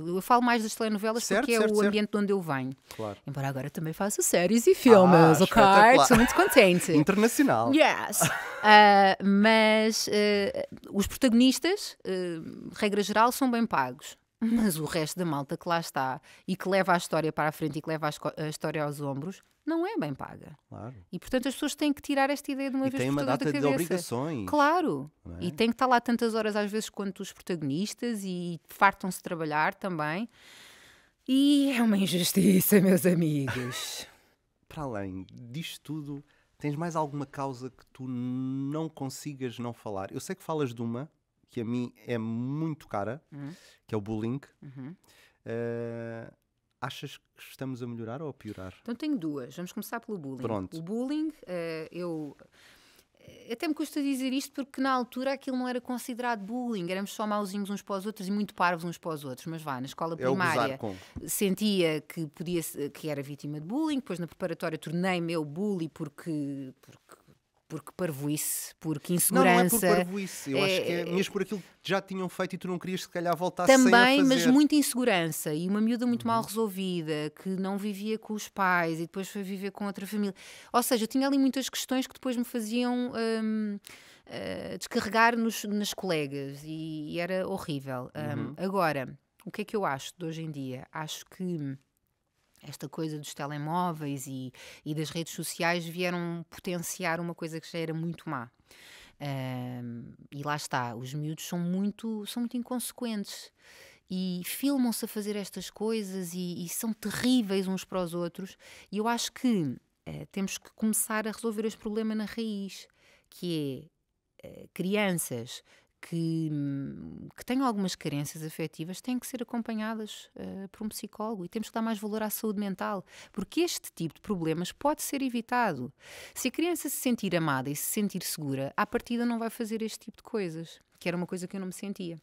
eu falo mais das telenovelas certo, porque é certo, é o certo. ambiente de onde eu venho. Claro. Embora agora também faça séries e filmes, ah, ok? Estou muito contente. *laughs* Internacional. Yes. uh, *laughs* mas uh, os protagonistas, eh, regra geral, são bem pagos. Mas o resto da malta que lá está e que leva a história para a frente e que leva a, história aos ombros não é bem paga. Claro. E portanto as pessoas têm que tirar esta ideia de uma e vez tem por uma data da de obrigações. Claro. É? E tem que estar lá tantas horas às vezes quanto os protagonistas e fartam-se de trabalhar também. E é uma injustiça, meus amigos. *laughs* para além disto tudo, tens mais alguma causa que tu não consigas não falar? Eu sei que falas de uma que a mim é muito cara, uhum. que é o bullying. Uhum. Uh, achas que estamos a melhorar ou a piorar? Então tenho duas. Vamos começar pelo bullying. Pronto. O bullying, uh, ah, eu eh, até me custa dizer isto porque na altura aquilo não era considerado bullying, éramos só mauzinhos uns para os outros e muito parvos uns para os outros, mas vá, na escola é primária é sentia que podia que era vítima de bullying, depois na preparatória tornei-me eu bully porque, porque porque parvoíce, porque insegurança. Não, não é por parvoíce, eu é, acho que é, é, é mesmo por aquilo que já tinham feito e tu não querias se calhar voltar Também, sem a fazer. mas muita insegurança e uma miúda muito uhum. mal resolvida, que não vivia com os pais e depois foi viver com outra família. Ou seja, eu tinha ali muitas questões que depois me faziam uh, descarregar nos, nas colegas e, e era horrível. Hum, uhum. agora, o que é que eu acho de hoje em dia? Acho que esta coisa dos telemóveis e, e, das redes sociais vieram potenciar uma coisa que já era muito má. Um, e lá está, os miúdos são muito, são muito inconsequentes e filmam-se a fazer estas coisas e, e, são terríveis uns para os outros. E eu acho que eh, temos que começar a resolver este problema na raiz, que é eh, crianças que, hum, que têm algumas carências afetivas têm que ser acompanhadas uh, por um psicólogo e temos que dar mais valor à saúde mental, porque este tipo de problemas pode ser evitado. Se a criança se sentir amada e se sentir segura, à partida não vai fazer este tipo de coisas, que era uma coisa que eu não me sentia.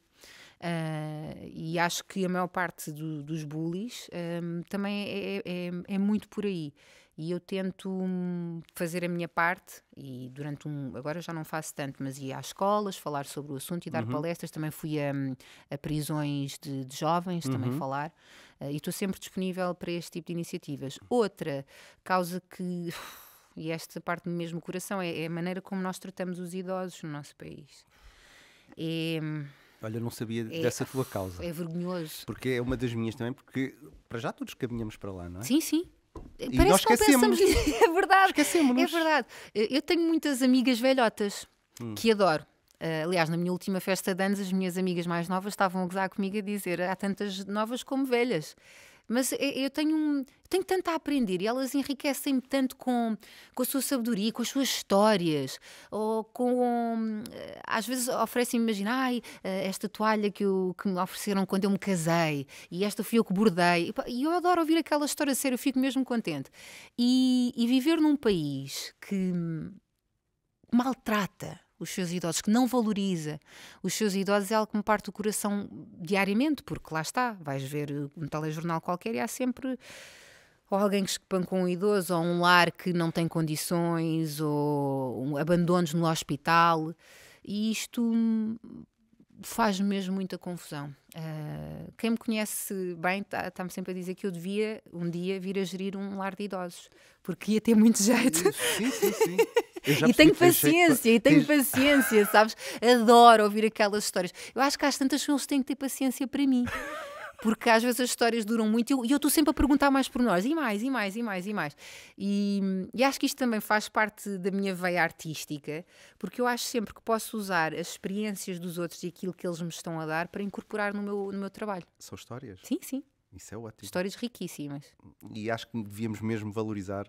Uh, e acho que a maior parte do, dos bullies um, também é, é, é, é muito por aí e eu tento hum, fazer a minha parte e durante um agora já não faço tanto mas ia às escolas falar sobre o assunto e dar uhum. palestras também fui a, hum, a prisões de, de jovens uhum. também falar uh, e estou sempre disponível para este tipo de iniciativas hum. outra causa que *sighs* e esta parte do mesmo coração é, é, a maneira como nós tratamos os idosos no nosso país e é, Olha, não sabia é, dessa tua *sighs* causa. É vergonhoso. Porque é uma das minhas também, porque para já todos caminhamos para lá, não é? Sim, sim. E Parece nós Que não pensamos... *laughs* é verdade. Esquecemos. É verdade. Eu tenho muitas amigas velhotas hum. que adoro. Uh, aliás, na minha última festa de anos, as minhas amigas mais novas estavam a gozar comigo a dizer há tantas novas como velhas. Mas eu tenho, tenho tanto a aprender e elas enriquecem-me tanto com, com a sua sabedoria, com as suas histórias, ou com. Hum, eh, às vezes oferecem-me, imagina, eh, esta toalha que, eu, que me ofereceram quando eu me casei, e esta fui eu que bordei. E eu adoro ouvir aquela história séria, eu fico mesmo contente. E, e viver num país que hum, maltrata os seus idosos, que não valoriza os seus idosos, é algo que me parte o coração diariamente, porque lá está, vais ver um telejornal qualquer e há sempre ou alguém que espancou um idoso, ou um lar que não tem condições, ou abandonos no hospital. E isto faz mesmo muita confusão. Uh, quem me conhece bem está-me tá sempre a dizer que eu devia um dia vir a gerir um lar de idosos, porque ia ter muito jeito. Sim, sim, sim. e tenho paciência, para... e tenho paciência, sabes? Adoro ouvir aquelas histórias. Eu acho que às tantas que têm que ter paciência para mim porque às vezes as histórias duram muito e eu estou sempre a perguntar mais por nós, e mais, e mais, e mais, e mais. E, e acho que isto também faz parte da minha veia artística, porque eu acho sempre que posso usar as experiências dos outros e aquilo que eles me estão a dar para incorporar no meu, no meu trabalho. São histórias? Sim, sim. Isso é ótimo. Histórias riquíssimas. E acho que devíamos mesmo valorizar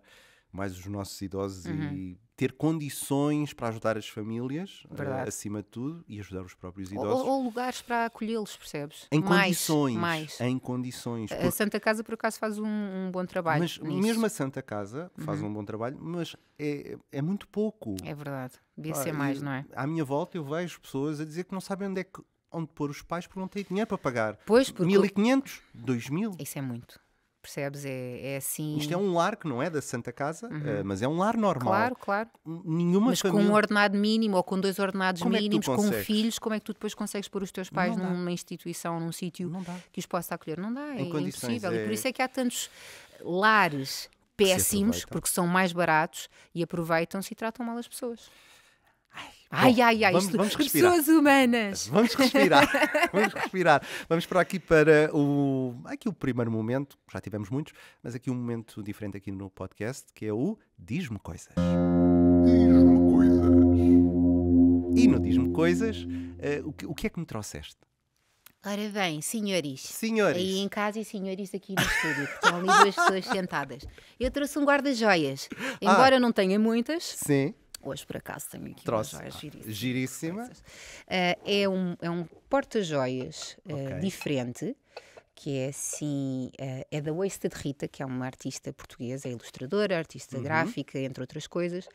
mais os nossos idosos uhum. e ter condições para ajudar as famílias, uh, acima de tudo, e ajudar os próprios idosos. Ou, ou lugares para acolhê-los, percebes? Em mais, condições. Mais. Em condições. Porque... A Santa Casa, por acaso, faz um, um bom trabalho. Mas nisso. mesmo a Santa Casa faz uhum. um bom trabalho, mas é, é muito pouco. É verdade. Devia ah, ser mais, não é? À minha volta, eu vejo pessoas a dizer que não sabem onde é que onde pôr os pais porque não têm dinheiro para pagar. Pois, porque... 1.500, 2.000. Isso é muito percebes? É, é assim. Isto é um lar que não é da Santa Casa, uhum. Eh, mas é um lar normal. Claro, claro. Nenhuma mas família... com um ordenado mínimo ou com dois ordenados como é mínimos, é com filhos, como é que tu depois consegues pôr os teus pais não numa dá. instituição, num sítio que os possa acolher? Não dá, é impossível. É... E por é isso é que há tantos lares péssimos, porque são mais baratos e aproveitam-se e tratam mal as pessoas. Ai, Bom, ai, ai, vamos, isto, vamos respirar. pessoas humanas. Vamos respirar, *laughs* vamos respirar. Vamos para aqui para o, aqui o primeiro momento, já tivemos muitos, mas aqui um momento diferente aqui no podcast, que é o Diz-me Coisas. Diz-me Coisas. E no Diz-me Coisas, uh, o, que, o que é que me trouxeste? Ora bem, senhores. Senhores. Aí em casa e senhores aqui no estúdio, que estão ali duas pessoas sentadas. Eu trouxe um guarda-joias. Ah. Embora ah, não tenha muitas. Sim Hoje, por acaso, tenho aqui Trouxe. uma joia giríssima. giríssima. Uh, eh, é um, é um porta-joias uh, okay. diferente que é assim, eh, é da Wasted Rita, que é uma artista portuguesa, é ilustradora, artista uhum. gráfica, entre outras coisas,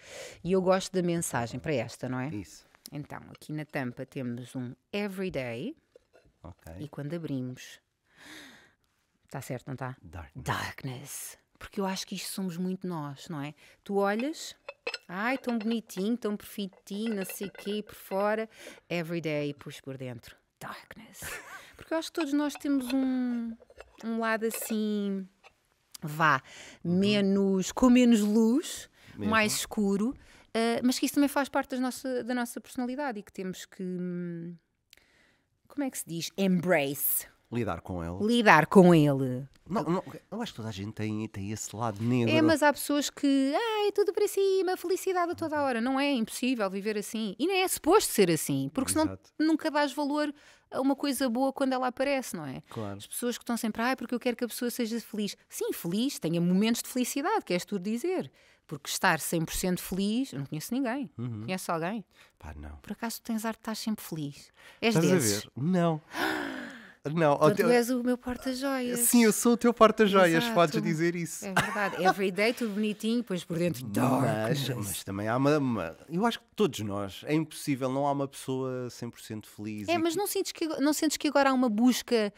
e eu gosto da mensagem para esta, não é? Isso. Então, aqui na tampa temos um Everyday, okay. e quando abrimos, está certo, não está? Darkness. Darkness porque eu acho que isto somos muito nós, não é? Tu olhas, ai, tão bonitinho, tão perfeitinho, não sei o quê, por fora, everyday, e pus por dentro, darkness. Porque eu acho que todos nós temos um, um lado assim, vá, uhum. menos, com menos luz, Mesmo. mais escuro, uh, mas que isso também faz parte nossa, da nossa personalidade e que temos que, hum, como é que se diz? Embrace Lidar com ele. Lidar com ele. Não, não, eu acho que toda a gente tem, tem esse lado negro. É, mas há pessoas que. Ah, é tudo para cima, felicidade a toda hora. Não é impossível viver assim. E nem é suposto ser assim, porque senão nunca dás valor a uma coisa boa quando ela aparece, não é? Claro. As pessoas que estão sempre. Ah, porque eu quero que a pessoa seja feliz. Sim, feliz, tenha momentos de felicidade, queres tu dizer. Porque estar 100% feliz, eu não conheço ninguém. Uhum. alguém? Pá, não. Por acaso tens ar de estar sempre feliz? És Estás desses? a ver? Não. *gasps* Não, tu és o meu porta-joias. Sim, eu sou o teu porta-joias, podes dizer isso. É verdade. *laughs* Everyday, tudo bonitinho, pois por dentro mas, mas também há uma, uma, Eu acho que todos nós, é impossível, não há uma pessoa 100% feliz. É, e... mas não sentes, que, não sentes que agora há uma busca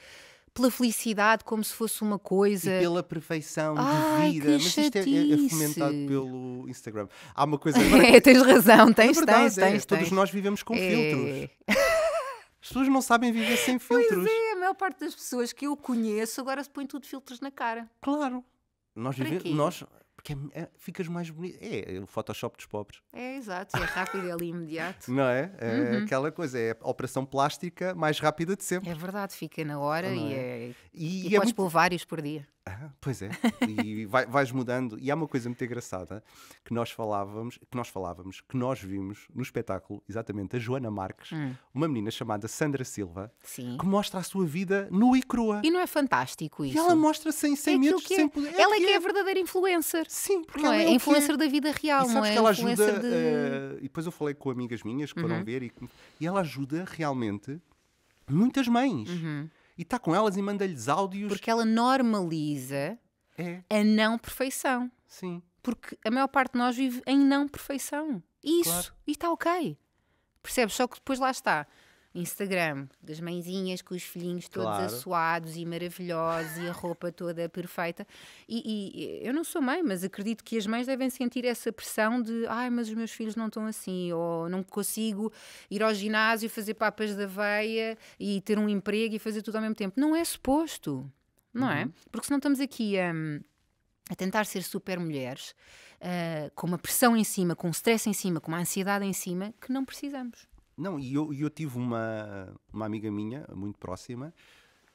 pela felicidade como se fosse uma coisa. E pela perfeição Ai, de ah, vida. Mas isto é, é, é fomentado pelo Instagram. Há uma coisa. Agora... *laughs* é, tens razão, tens, é verdade, tens, é. tens, Todos nós vivemos com é. filtros. *laughs* As pessoas não sabem viver sem filtros. É maior parte das pessoas que eu conheço agora se põe tudo filtros na cara. Claro. Nós vivemos. Nós, porque é, é, ficas mais bonito. É, é, o Photoshop dos pobres. É, exato. É rápido e é ali imediato. Não é? É uhum. aquela coisa. É a operação plástica mais rápida de sempre. É verdade. Fica na hora e, é? é? e, e, e é podes muito... pôr vários por dia. Ah, pois é, e vai, vais mudando. E há uma coisa muito engraçada que nós falávamos, que nós falávamos, que nós vimos no espetáculo, exatamente a Joana Marques, hum. uma menina chamada Sandra Silva, Sim. que mostra a sua vida nua e crua. E não é fantástico isso? E ela mostra sem, sem é é. sem poder. É ela é que é, a é. verdadeira influencer. Sim, porque não ela é, é, é. influencer da vida real, e não é? Que ela ajuda, de... uh, e depois eu falei com amigas minhas que uhum. foram ver e, e ela ajuda realmente muitas mães. Uhum e está com elas e manda-lhes áudios. Porque ela normaliza é. a não perfeição. Sim. Porque a maior parte de nós vive em não perfeição. Isso. Claro. E está ok. Percebes? Só que depois lá está. Instagram das mãezinhas com os filhinhos todos claro. e maravilhosos e a roupa toda perfeita. E, e, eu não sou mãe, mas acredito que as mães devem sentir essa pressão de ai, mas os meus filhos não estão assim, ou não consigo ir ao ginásio, fazer papas da veia e ter um emprego e fazer tudo ao mesmo tempo. Não é suposto, não é? uhum. é? Porque senão estamos aqui a. Hum, a tentar ser super mulheres, uh, ah, com uma pressão em cima, com um stress em cima, com uma ansiedade em cima, que não precisamos. Não, e eu, eu tive uma, uma amiga minha, muito próxima,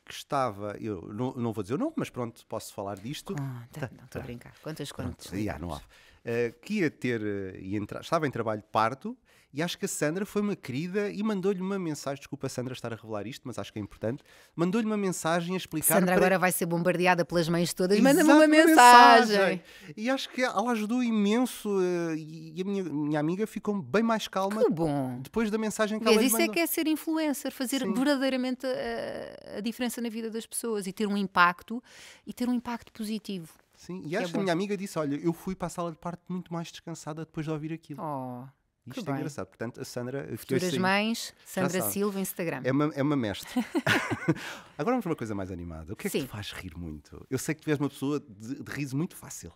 que estava, eu não, não vou dizer o nome, mas pronto, posso falar disto. Conta, não estou a tá, tá. brincar. Quantas, quantas? Uh, eh, que ia ter, eh, ia entrar, estava em trabalho de parto e acho que a Sandra foi uma querida e mandou-lhe uma mensagem. Desculpa, Sandra, estar a revelar isto, mas acho que é importante. Mandou-lhe uma mensagem a explicar. Sandra para... agora vai ser bombardeada pelas mães todas. Manda-me uma mensagem. mensagem. E acho que ela ajudou imenso. Eh, e a minha, minha amiga ficou bem mais calma. Que bom. Depois da mensagem que Vês, ela lhe mandou. Isso é que é ser influencer, fazer Sim. verdadeiramente a, eh, a diferença na vida das pessoas e ter um impacto e ter um impacto positivo. Sim, e esta é minha amiga disse: Olha, eu fui para a sala de parte muito mais descansada depois de ouvir aquilo. Oh. Isto que é bem. engraçado. Portanto, a Sandra. Futuras assim, mães, Sandra Silva, Instagram. É uma, é uma mestre. *laughs* *laughs* Agora vamos para uma coisa mais animada. O que é Sim. que te faz rir muito? Eu sei que tu és uma pessoa de, de riso muito fácil.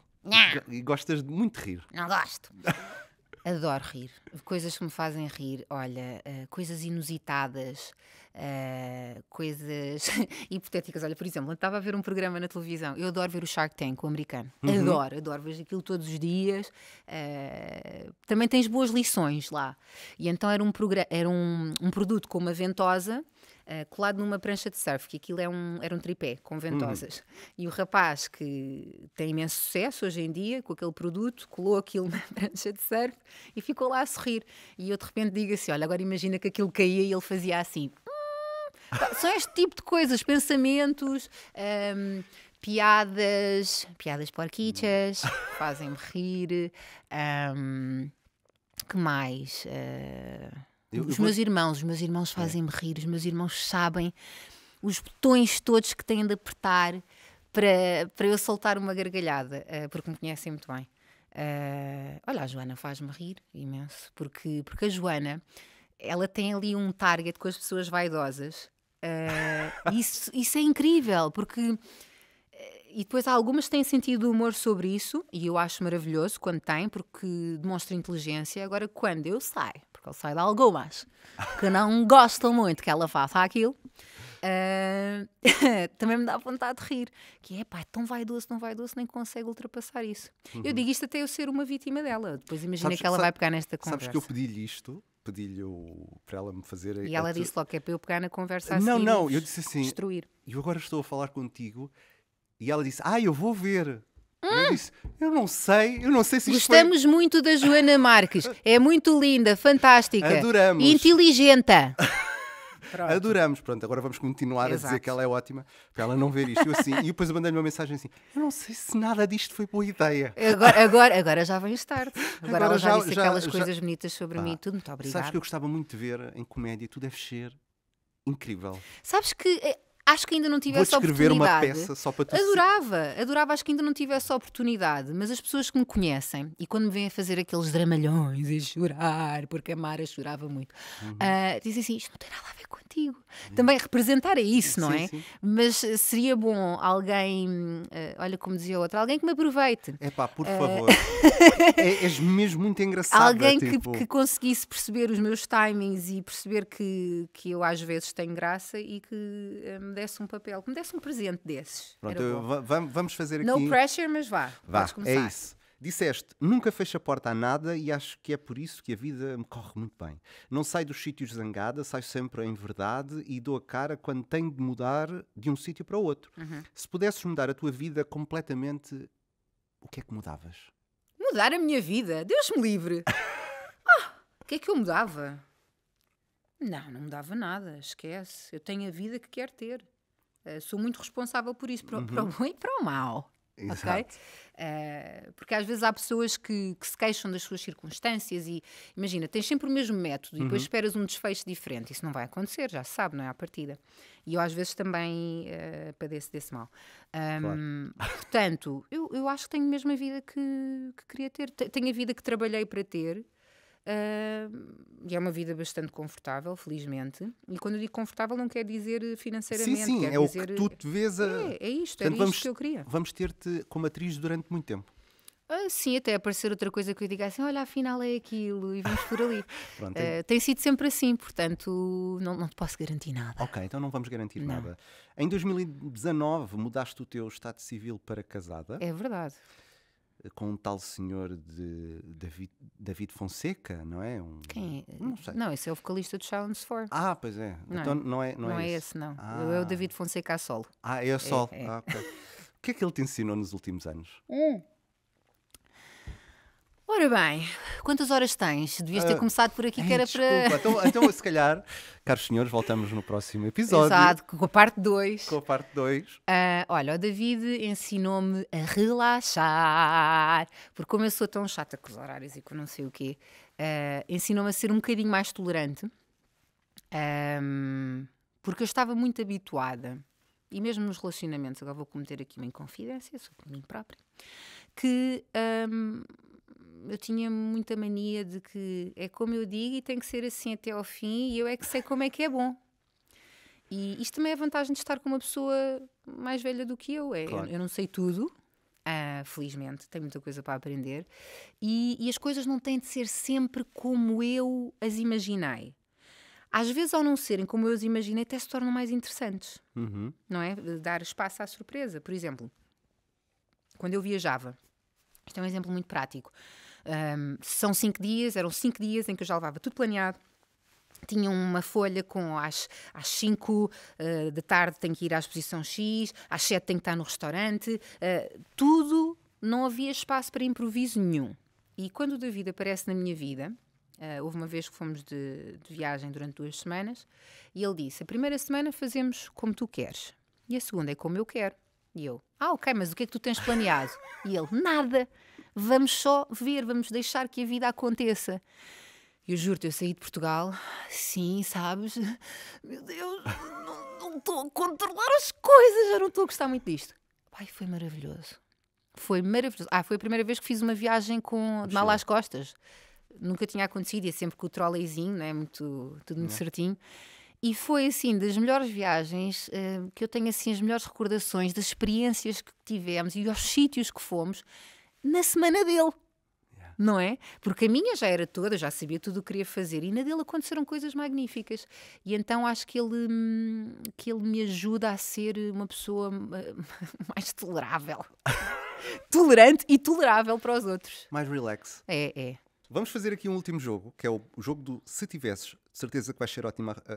E gostas muito de rir. Não gosto. *laughs* Adoro rir. Coisas que me fazem rir, olha, uh, coisas inusitadas, uh, coisas *laughs* hipotéticas. Olha, por exemplo, eu estava a ver um programa na televisão, eu adoro ver o Shark Tank, o americano. Uhum. Adoro, adoro, vejo aquilo todos os dias. Uh, também tens boas lições lá. E então era um, era um, um produto com uma ventosa eh, colado numa prancha de surf, que aquilo é um, era um tripé com uhum. ventosas. Uhum. E o rapaz que tem imenso sucesso hoje em dia com aquele produto, colou aquilo *laughs* na prancha de surf e ficou lá a sorrir. E eu de repente digo assim: olha, agora imagina que aquilo caía e ele fazia assim. Hum, são este tipo de coisas, pensamentos, um, piadas, piadas porquichas, fazem-me rir. Um, que mais? Uh... Eu, os eu meus irmãos, os meus irmãos é. fazem-me é. rir, os meus irmãos sabem os botões todos que têm de apertar para, para eu soltar uma gargalhada, uh, porque me conhecem muito bem. Uh, olha, a Joana faz-me rir imenso, porque, porque a Joana ela tem ali um target com as pessoas vaidosas. Uh, isso, *laughs* isso é incrível, porque. E depois há algumas que têm sentido humor sobre isso, e eu acho maravilhoso quando têm, porque demonstra inteligência. Agora, quando eu saio porque eu sei de algumas que não gostam muito que ela faça aquilo. Uh, *laughs* também me dá vontade de rir. Que é, pá, é tão vaidoso, tão vaidoso, nem consegue ultrapassar isso. Uhum. Eu digo isto até eu ser uma vítima dela. Depois imagina que ela sabe, vai pegar nesta conversa. Sabes que eu pedi-lhe isto, pedi-lhe para ela me fazer. E ela disse logo que é para eu pegar na conversa Não, assim, não, eu disse assim. Destruir. Eu agora estou a falar contigo e ela disse, ah, eu vou ver. Eu ah! disse, eu não sei, eu não sei se Gostamos foi... muito da Joana Marques. É muito linda, fantástica. Adoramos. Inteligente. Pronto. *laughs* Adoramos, pronto, agora vamos continuar Exato. a dizer que ela é ótima, para ela não ver isto. Eu, assim, e depois eu mandei-lhe uma mensagem assim: Eu não sei se nada disto foi boa ideia. Agora, agora, agora já vem estar *laughs* Agora, agora ela já, já disse já, aquelas já, coisas bonitas sobre pá, mim e tudo. Muito obrigada. Sabes que eu gostava muito de ver em comédia, tudo deves ser incrível. Sabes que eh, Acho que ainda não tive essa oportunidade. escrever uma peça só para tu. Adorava, adorava, acho que ainda não tive essa oportunidade, mas as pessoas que me conhecem e quando me vêm a fazer aqueles dramalhões e chorar, porque a Mara chorava muito, uhum. uh, dizem assim: isto não tem nada a ver contigo. Uhum. Também representar é isso, não sim, é? Sim. Mas seria bom alguém, uh, olha como dizia outra, alguém que me aproveite. É pá, por ah, favor. Uh... *laughs* é, és mesmo muito engraçado. Alguém tipo... que, que conseguisse perceber os meus timings e perceber que, que eu às vezes tenho graça e que. Um, me desse um papel, que me desse um presente desses. Pronto, vamos fazer aqui. No pressure, mas vá. Vá, é isso. Disseste, nunca fecho a porta a nada e acho que é por isso que a vida me corre muito bem. Não saio dos sítios zangada, saio sempre em verdade e dou a cara quando tenho de mudar de um sítio para o outro. Uhum. Se pudesses mudar a tua vida completamente, o que é que mudavas? Mudar a minha vida? Deus me livre! *laughs* ah, o que é que eu mudava? Não, não me dava nada, esquece. Eu tenho a vida que quero ter. Uh, sou muito responsável por isso, para, uhum. para o bom e para o mau. Exato. Okay? Uh, eh, porque às vezes há pessoas que, que, se queixam das suas circunstâncias e imagina, tens sempre o mesmo método uhum. e depois uhum. esperas um desfecho diferente. Isso não vai acontecer, já se sabe, não é à partida. E eu às vezes também uh, padeço desse mal. Um, claro. Portanto, eu, eu acho que tenho mesmo a vida que, que queria ter. Tenho a vida que trabalhei para ter. Uh, e é uma vida bastante confortável, felizmente. E quando eu digo confortável, não quer dizer eh, financeiramente. Sim, sim, é dizer... o que tu eh, te vês a. É, é isto, Portanto, vamos, isto que eu queria. Vamos ter-te como atriz durante muito tempo. Ah, sim, até aparecer outra coisa que eu diga assim: olha, afinal é aquilo, e vamos por ali. *laughs* Pronto, uh, tem sido sempre assim, portanto, não, não, te posso garantir nada. Ok, então não vamos garantir não. nada. Em 2019, mudaste o teu estado civil para casada. É verdade com um tal senhor de David, David Fonseca, não é? Um, Quem é? Não sei. Não, esse é o vocalista do Silence 4. Ah, pois é. Não, então não é, não, é não é, esse. esse, não. Ah. É o David Fonseca a solo. Ah, é a solo. É, é. Ah, okay. o que é que ele te ensinou nos últimos anos? Hum. Ora bem, quantas horas tens? Devias ter ah, começado por aqui, que era para. desculpa. Então, *laughs* então, se calhar, caros senhores, voltamos no próximo episódio Exato, com a parte 2. com a parte 2. Ah, olha, o David ensinou-me a relaxar, porque como eu sou tão chata com os horários e com não sei o quê, ah, ensinou-me a ser um bocadinho mais tolerante, porque eu estava muito habituada, e mesmo nos relacionamentos, agora vou cometer aqui uma inconfidência sobre mim própria, que eu tinha muita mania de que é como eu digo e tem que ser assim até ao fim e eu é que sei como é que é bom. E isto também é a vantagem de estar com uma pessoa mais velha do que eu. É, claro. eu, eu não sei tudo, ah, felizmente, tenho muita coisa para aprender. E, e, as coisas não têm de ser sempre como eu as imaginei. Às vezes, ao não serem como eu as imaginei, até se tornam mais interessantes. Uhum. Não é? Dar espaço à surpresa. Por exemplo, quando eu viajava, isto é um exemplo muito prático. Um, são cinco dias, eram cinco dias em que eu já levava tudo planeado tinha uma folha com às, cinco 5 uh, ah, da tarde tenho que ir à exposição X, às 7 tenho que estar no restaurante, uh, tudo, não havia espaço para improviso nenhum. E quando o David aparece na minha vida, uh, houve uma vez que fomos de, de viagem durante duas semanas, e ele disse: A primeira semana fazemos como tu queres, e a segunda é como eu quero. E eu: Ah, ok, mas o que é que tu tens planeado? E ele: Nada. Vamos só ver, vamos deixar que a vida aconteça. E eu juro-te, eu saí de Portugal, sim, sabes? *laughs* Meu Deus, não estou a controlar as coisas, já não estou a gostar muito disto. Pai, foi maravilhoso. Foi maravilhoso. Ah, foi a primeira vez que fiz uma viagem com de mal às costas. Nunca tinha acontecido, ia é sempre com o não é né? muito, tudo muito não. Né? certinho. E foi assim, das melhores viagens uh, que eu tenho assim as melhores recordações das experiências que tivemos e aos sítios que fomos na semana dele. Não é? Porque a minha já era toda, já sabia tudo o que queria fazer e na dele aconteceram coisas magníficas. E então acho que ele, hum, que ele me ajuda a ser uma pessoa hum, *laughs* mais tolerável. *laughs* Tolerante e tolerável para os outros. Mais relax. É, é. Vamos fazer aqui um último jogo, que é o jogo do se tivesses, certeza que vais ser ótima a,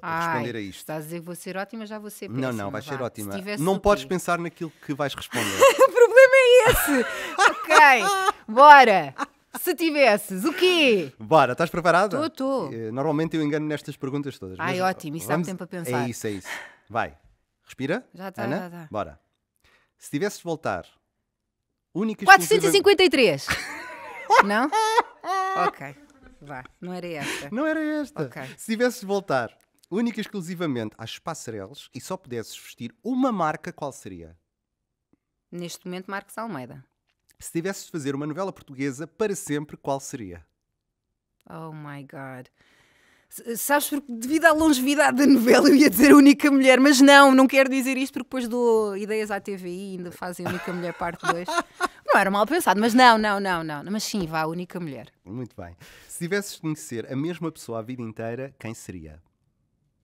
a, Ai, responder a isto. Estás a dizer que vou ser ótima, já vou ser péssima. Não, não, vais ser ótima. Não podes pensar naquilo que vais responder. *laughs* esse? ok, bora. Se tivesses, o quê? Bora, estás preparada? Estou, estou. Eh, normalmente eu engano nestas perguntas todas. Ai, ótimo, isso vamos... dá tempo a é pensar. É isso, é isso. Vai. Respira? Já está, já está. Bora. Se tivesses de voltar, única 453! Exclusiva... Não? *laughs* ok. Vá, não era esta. Não era esta. Okay. Se tivesses de voltar, única e exclusivamente às passarelas e só pudesses vestir uma marca, qual seria? Neste momento, Marcos Almeida. Se tivesses de fazer uma novela portuguesa para sempre, qual seria? Oh my God. Sabes, porque devido à longevidade da novela eu ia dizer única mulher, mas não, não quero dizer isto porque depois dou ideias à TVI e ainda fazem única mulher parte 2. não era mal pensado, mas não, não, não, não. Mas sim, vá, única mulher. Muito bem. Se tivesses de conhecer a mesma pessoa a vida inteira, quem seria?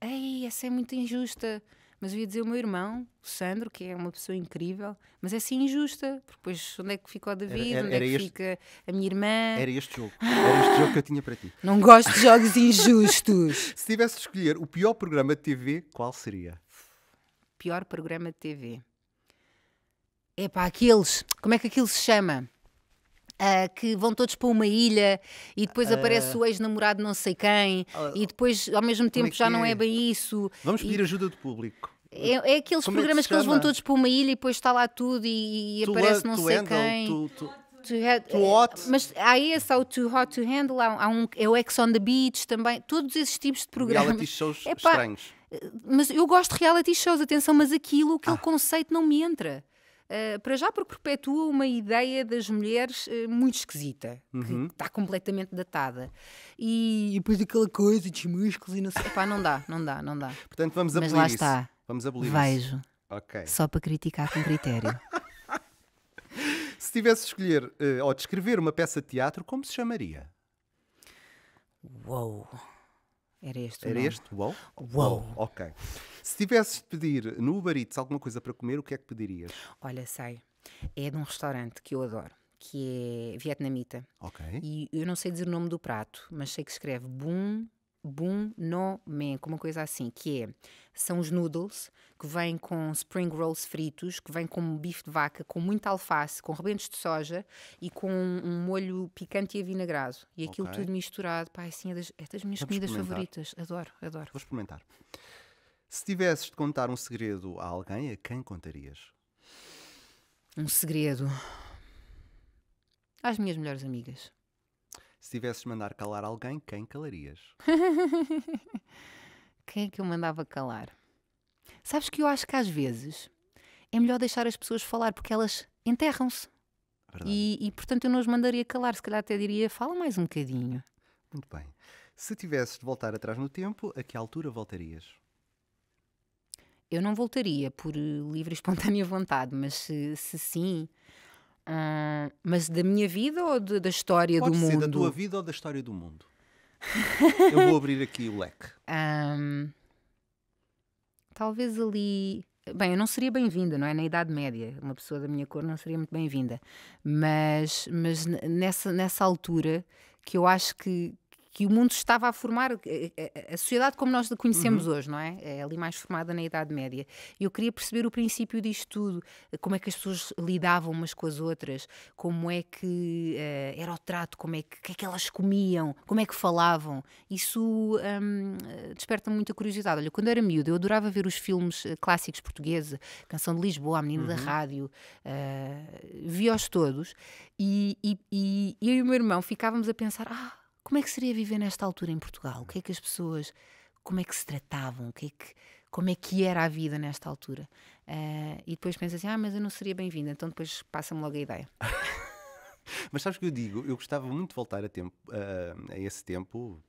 Ei, essa é muito injusta. Mas eu ia dizer o meu irmão, o Sandro, que é uma pessoa incrível, mas é assim injusta, porque depois onde é que ficou o David, era, era, onde é que este, fica a minha irmã. Era este jogo, era este jogo que eu tinha para ti. Não gosto de jogos injustos. *laughs* Se tivesse de escolher o pior programa de TV, qual seria? Pior programa de TV. É para aqueles. Como é que aquilo se chama? Uh, que vão todos para uma ilha e depois uh, aparece ah. o ex-namorado não sei quem uh, e ah, depois ao mesmo é tempo é já não é bem isso. Vamos pedir e... ajuda do público. É, é aqueles como é programas que, que, eles vão todos para uma ilha e depois está lá tudo e, e aparece não sei handle, quem. Tu, tu... Too hot. Eh, mas há esse, há o Too Hot to Handle, há, um, é o Ex on the Beach também, todos esses tipos de programas. Reality shows *laughs* Epá, estranhos. Eh, mas eu gosto de reality shows, atenção, mas aquilo, aquele é ah. conceito não me entra. Eh, para já porque perpetua uma ideia das mulheres uh, muito esquisita, uhum. que está completamente datada. E, e depois aquela coisa de músculos e não sei. Epá, não dá, não dá, não dá. Portanto, vamos abolir Mas lá isso. está. Vamos abolir Vejo. Isso. Só para criticar com critério. *laughs* se tivesse de escolher uh, ou de escrever uma peça de teatro, como se chamaria? Uou! Wow. Era este Era nome. este? Uou? Uou! Ok. Se tivesses de pedir no Uber Eats alguma coisa para comer, o que é que pedirias? Olha, sei. É de um restaurante que eu adoro que é vietnamita. Ok. E eu não sei dizer o nome do prato, mas sei que escreve bum bunome, como uma coisa assim, que é, são os noodles que vêm com spring rolls fritos, que vêm com bife de vaca, com muita alface, com rebentos de soja e com um molho picante e avinagrado. E aquilo okay. tudo misturado, pá, assim, é das, é das minhas Vou comidas favoritas. Adoro, adoro. Vou experimentar. Se tivesses de contar um segredo a alguém, a quem contarias? Um segredo. Às minhas melhores amigas. Se tivesses de mandar calar alguém, quem calarias? *laughs* quem é que eu mandava calar? Sabes que eu acho que às vezes é melhor deixar as pessoas falar porque elas enterram-se. E, e, portanto eu não as mandaria calar, se calhar até diria fala mais um bocadinho. Muito bem. Se tivesses de voltar atrás no tempo, a que altura voltarias? Eu não voltaria por eh, livre e espontânea vontade, mas se, se sim, ah, mas da minha vida ou de, da história Pode do ser mundo? Da tua vida ou da história do mundo? Eu vou abrir aqui o leque. *laughs* Ah, talvez ali. Bem, eu não seria bem-vinda, não é? Na Idade Média, uma pessoa da minha cor não seria muito bem-vinda. Mas, mas nessa, nessa altura que eu acho que, que o mundo estava a formar, eh, eh, a sociedade como nós a conhecemos uhum. hoje, não é? É ali mais formada na Idade Média. E eu queria perceber o princípio disto tudo, como é que as pessoas lidavam umas com as outras, como é que uh, era o trato, como é que, que, é que elas comiam, como é que falavam. Isso um, desperta muita curiosidade. Olha, quando era miúdo, eu adorava ver os filmes clássicos portugueses, Canção de Lisboa, A Menina uhum. da Rádio, uh, vi-os todos e, e, e eu e o meu irmão ficávamos a pensar, ah, como é que seria viver nesta altura em Portugal? O que é que as pessoas, como é que se tratavam? O que é que, como é que era a vida nesta altura? Uh, e depois pensa assim, ah, mas eu não seria bem-vinda, então depois passa-me logo a ideia. *laughs* mas sabes o que eu digo? Eu gostava muito de voltar a, tempo, uh, a esse tempo,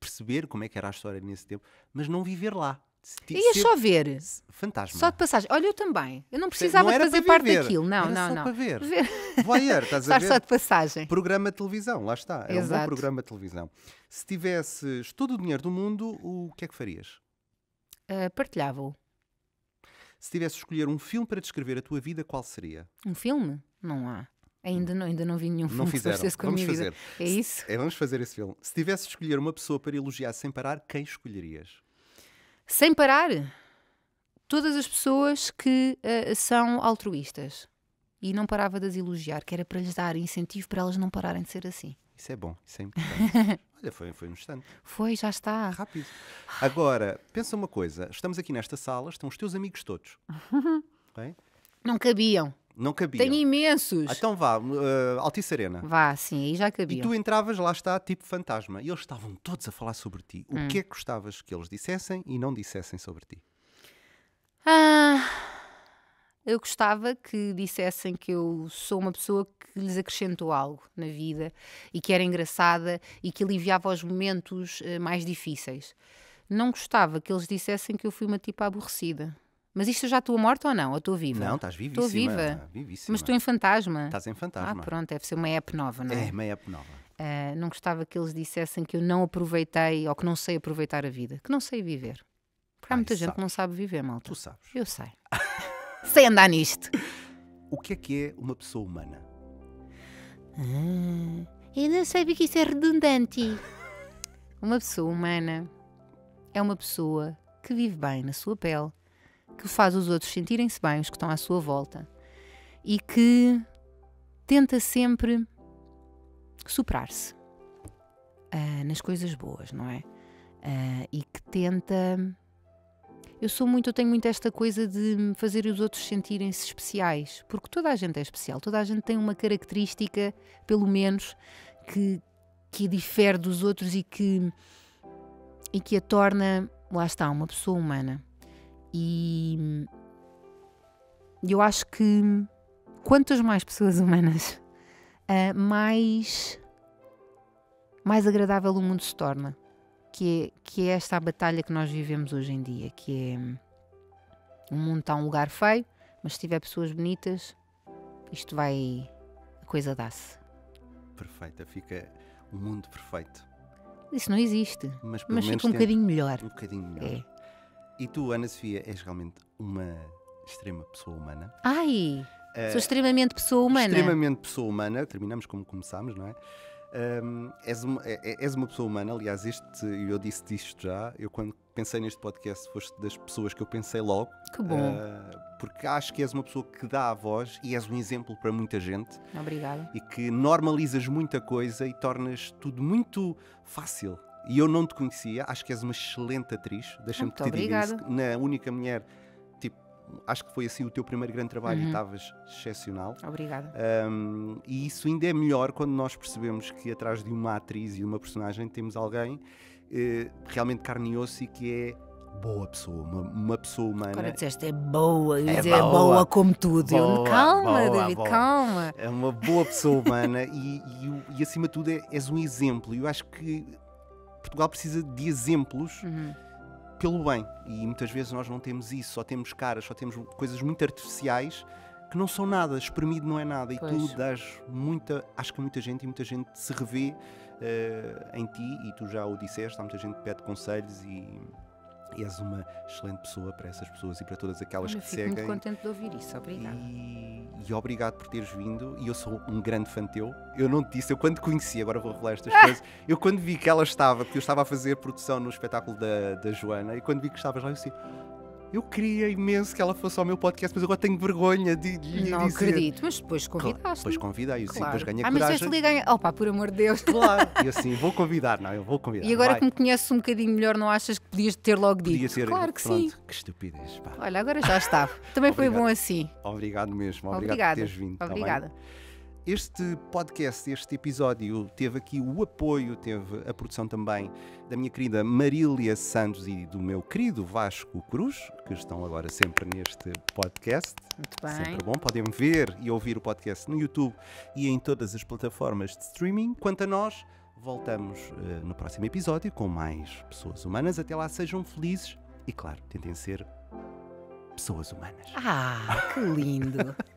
perceber como é que era a história nesse tempo, mas não viver lá. Ia só ver. Fantasma. Só de passagem. Olha, eu também. Eu não precisava não de fazer parte daquilo. Não, era não, só não. para ver. *laughs* ver. Voyeur, estás a ver? só de passagem. Programa de televisão, lá está. É Exato. um bom programa de televisão. Se tivesses todo o dinheiro do mundo, o que é que farias? Uh, Partilhava-o. Se tivesses escolher um filme para descrever a tua vida, qual seria? Um filme? Não há. Ainda não, ainda não vi nenhum filme não fizeram. que com vamos minha fazer. vida. É isso? É, vamos fazer esse filme. Se tivesses escolher uma pessoa para elogiar sem parar, quem escolherias? Sem parar, todas as pessoas que uh, são altruístas. E não parava de as elogiar, que era para lhes dar incentivo para elas não pararem de ser assim. Isso é bom, isso é *laughs* importante. Olha, foi, foi um instante. Foi, já está. Rápido. Agora, pensa uma coisa: estamos aqui nesta sala, estão os teus amigos todos. Okay? *laughs* Não cabiam. Não cabia. Tenho imensos. Ah, então vá, uh, Altice Arena. Vá, sim, aí já cabia. E tu entravas, lá está, tipo fantasma. E eles estavam todos a falar sobre ti. O hum. que é que gostavas que eles dissessem e não dissessem sobre ti? Ah, eu gostava que dissessem que eu sou uma pessoa que lhes acrescentou algo na vida e que era engraçada e que aliviava os momentos eh, mais difíceis. Não gostava que eles dissessem que eu fui uma tipo aborrecida mas isto eu já estou morta ou não? Ou estou viva? Não, estás vivíssima. Estou viva. Tá vivíssima. Mas estou em fantasma. Estás em fantasma. Ah, pronto, deve ser uma app nova, não é? É, uma app nova. Uh, não gostava que eles dissessem que eu não aproveitei ou que não sei aproveitar a vida, que não sei viver. Porque há Ai, muita gente que não sabe viver, malta. Tu sabes. Eu sei. *laughs* sei andar nisto. O que é que é uma pessoa humana? Ah, eu não sabia que isso é redundante. *laughs* Uma pessoa humana é uma pessoa que vive bem na sua pele que faz os outros sentirem-se bem, os que estão à sua volta, e que tenta sempre superar-se uh, nas coisas boas, não é? Uh, e que tenta. Eu sou muito, eu tenho muito esta coisa de fazer os outros sentirem-se especiais, porque toda a gente é especial, toda a gente tem uma característica, pelo menos, que, que a difere dos outros e que, e que a torna, lá está, uma pessoa humana. E eu acho que quantas mais pessoas humanas, uh, mais, mais agradável o mundo se torna. Que é, que é esta a batalha que nós vivemos hoje em dia, que é o mundo está um lugar feio, mas se tiver pessoas bonitas, isto vai. a coisa dá-se. Perfeita, fica o um mundo perfeito. Isso não existe, mas, mas fica um bocadinho melhor. Um bocadinho melhor. É. E tu, Ana Sofia, és realmente uma extrema pessoa humana. Ai! Uh, sou extremamente pessoa humana. Extremamente pessoa humana, terminamos como começámos, não é? Um, és, uma, é, é, és uma pessoa humana, aliás, este, eu disse disto já. Eu, quando pensei neste podcast, foste das pessoas que eu pensei logo. Que bom. Uh, porque acho que és uma pessoa que dá a voz e és um exemplo para muita gente. Obrigada. E que normalizas muita coisa e tornas tudo muito fácil e eu não te conhecia, acho que és uma excelente atriz, deixa-me que te diga isso. Na Única Mulher, tipo, acho que foi assim o teu primeiro grande trabalho uhum. e estavas excepcional. Obrigada. Um, e isso ainda é melhor quando nós percebemos que atrás de uma atriz e uma personagem temos alguém uh, realmente carne e osso e que é boa pessoa, uma, uma, pessoa humana. Agora disseste é boa, é, dizer, é boa, é boa como tudo. Boa, eu, calma, boa, David, boa. calma. É uma boa pessoa humana e, e, e, acima de tudo, é, és um exemplo. Eu acho que Portugal precisa de exemplos. Uhum. Pelo bem, e muitas vezes nós não temos isso, só temos caras, só temos coisas muito artificiais que não são nada, espremido não é nada, e pois. tu dás muita, acho que muita gente e muita gente se revê uh, em ti, e tu já o disseste, há muita gente que pede conselhos e e és uma excelente pessoa para essas pessoas e para todas aquelas eu que te seguem. Fico muito contente de ouvir isso, obrigada. E, e, obrigado por teres vindo. E eu sou um grande fã teu. Eu não te disse, eu quando te conheci, agora vou revelar estas *laughs* coisas, eu quando vi que ela estava, porque eu estava a fazer produção no espetáculo da, da Joana, e quando vi que estavas lá, eu disse. Assim, eu queria imenso que ela fosse ao meu podcast, mas agora tenho vergonha de, lhe dizer. Não acredito, mas depois convidaste. depois convidei, claro. depois ganhei ah, coragem. Ah, mas este ganha. Opa, por amor de Deus. Claro, *laughs* e assim, vou convidar, não, é? eu vou convidar. E agora vai. que me conheces um bocadinho melhor, não achas que podias ter logo dito? Podia ser, claro que pronto, sim. Que estupidez. Pá. Olha, agora já estava. Também foi bom assim. Obrigado mesmo, obrigado por teres vindo. Tá obrigada. Este podcast, este episódio, teve aqui o apoio, teve a produção também da minha querida Marília Santos e do meu querido Vasco Cruz, que estão agora sempre neste podcast. Muito bem. Sempre bom. Podem ver e ouvir o podcast no YouTube e em todas as plataformas de streaming. Quanto a nós, voltamos uh, no próximo episódio com mais pessoas humanas. Até lá, sejam felizes e, claro, tentem ser pessoas humanas. Ah, que lindo! *laughs*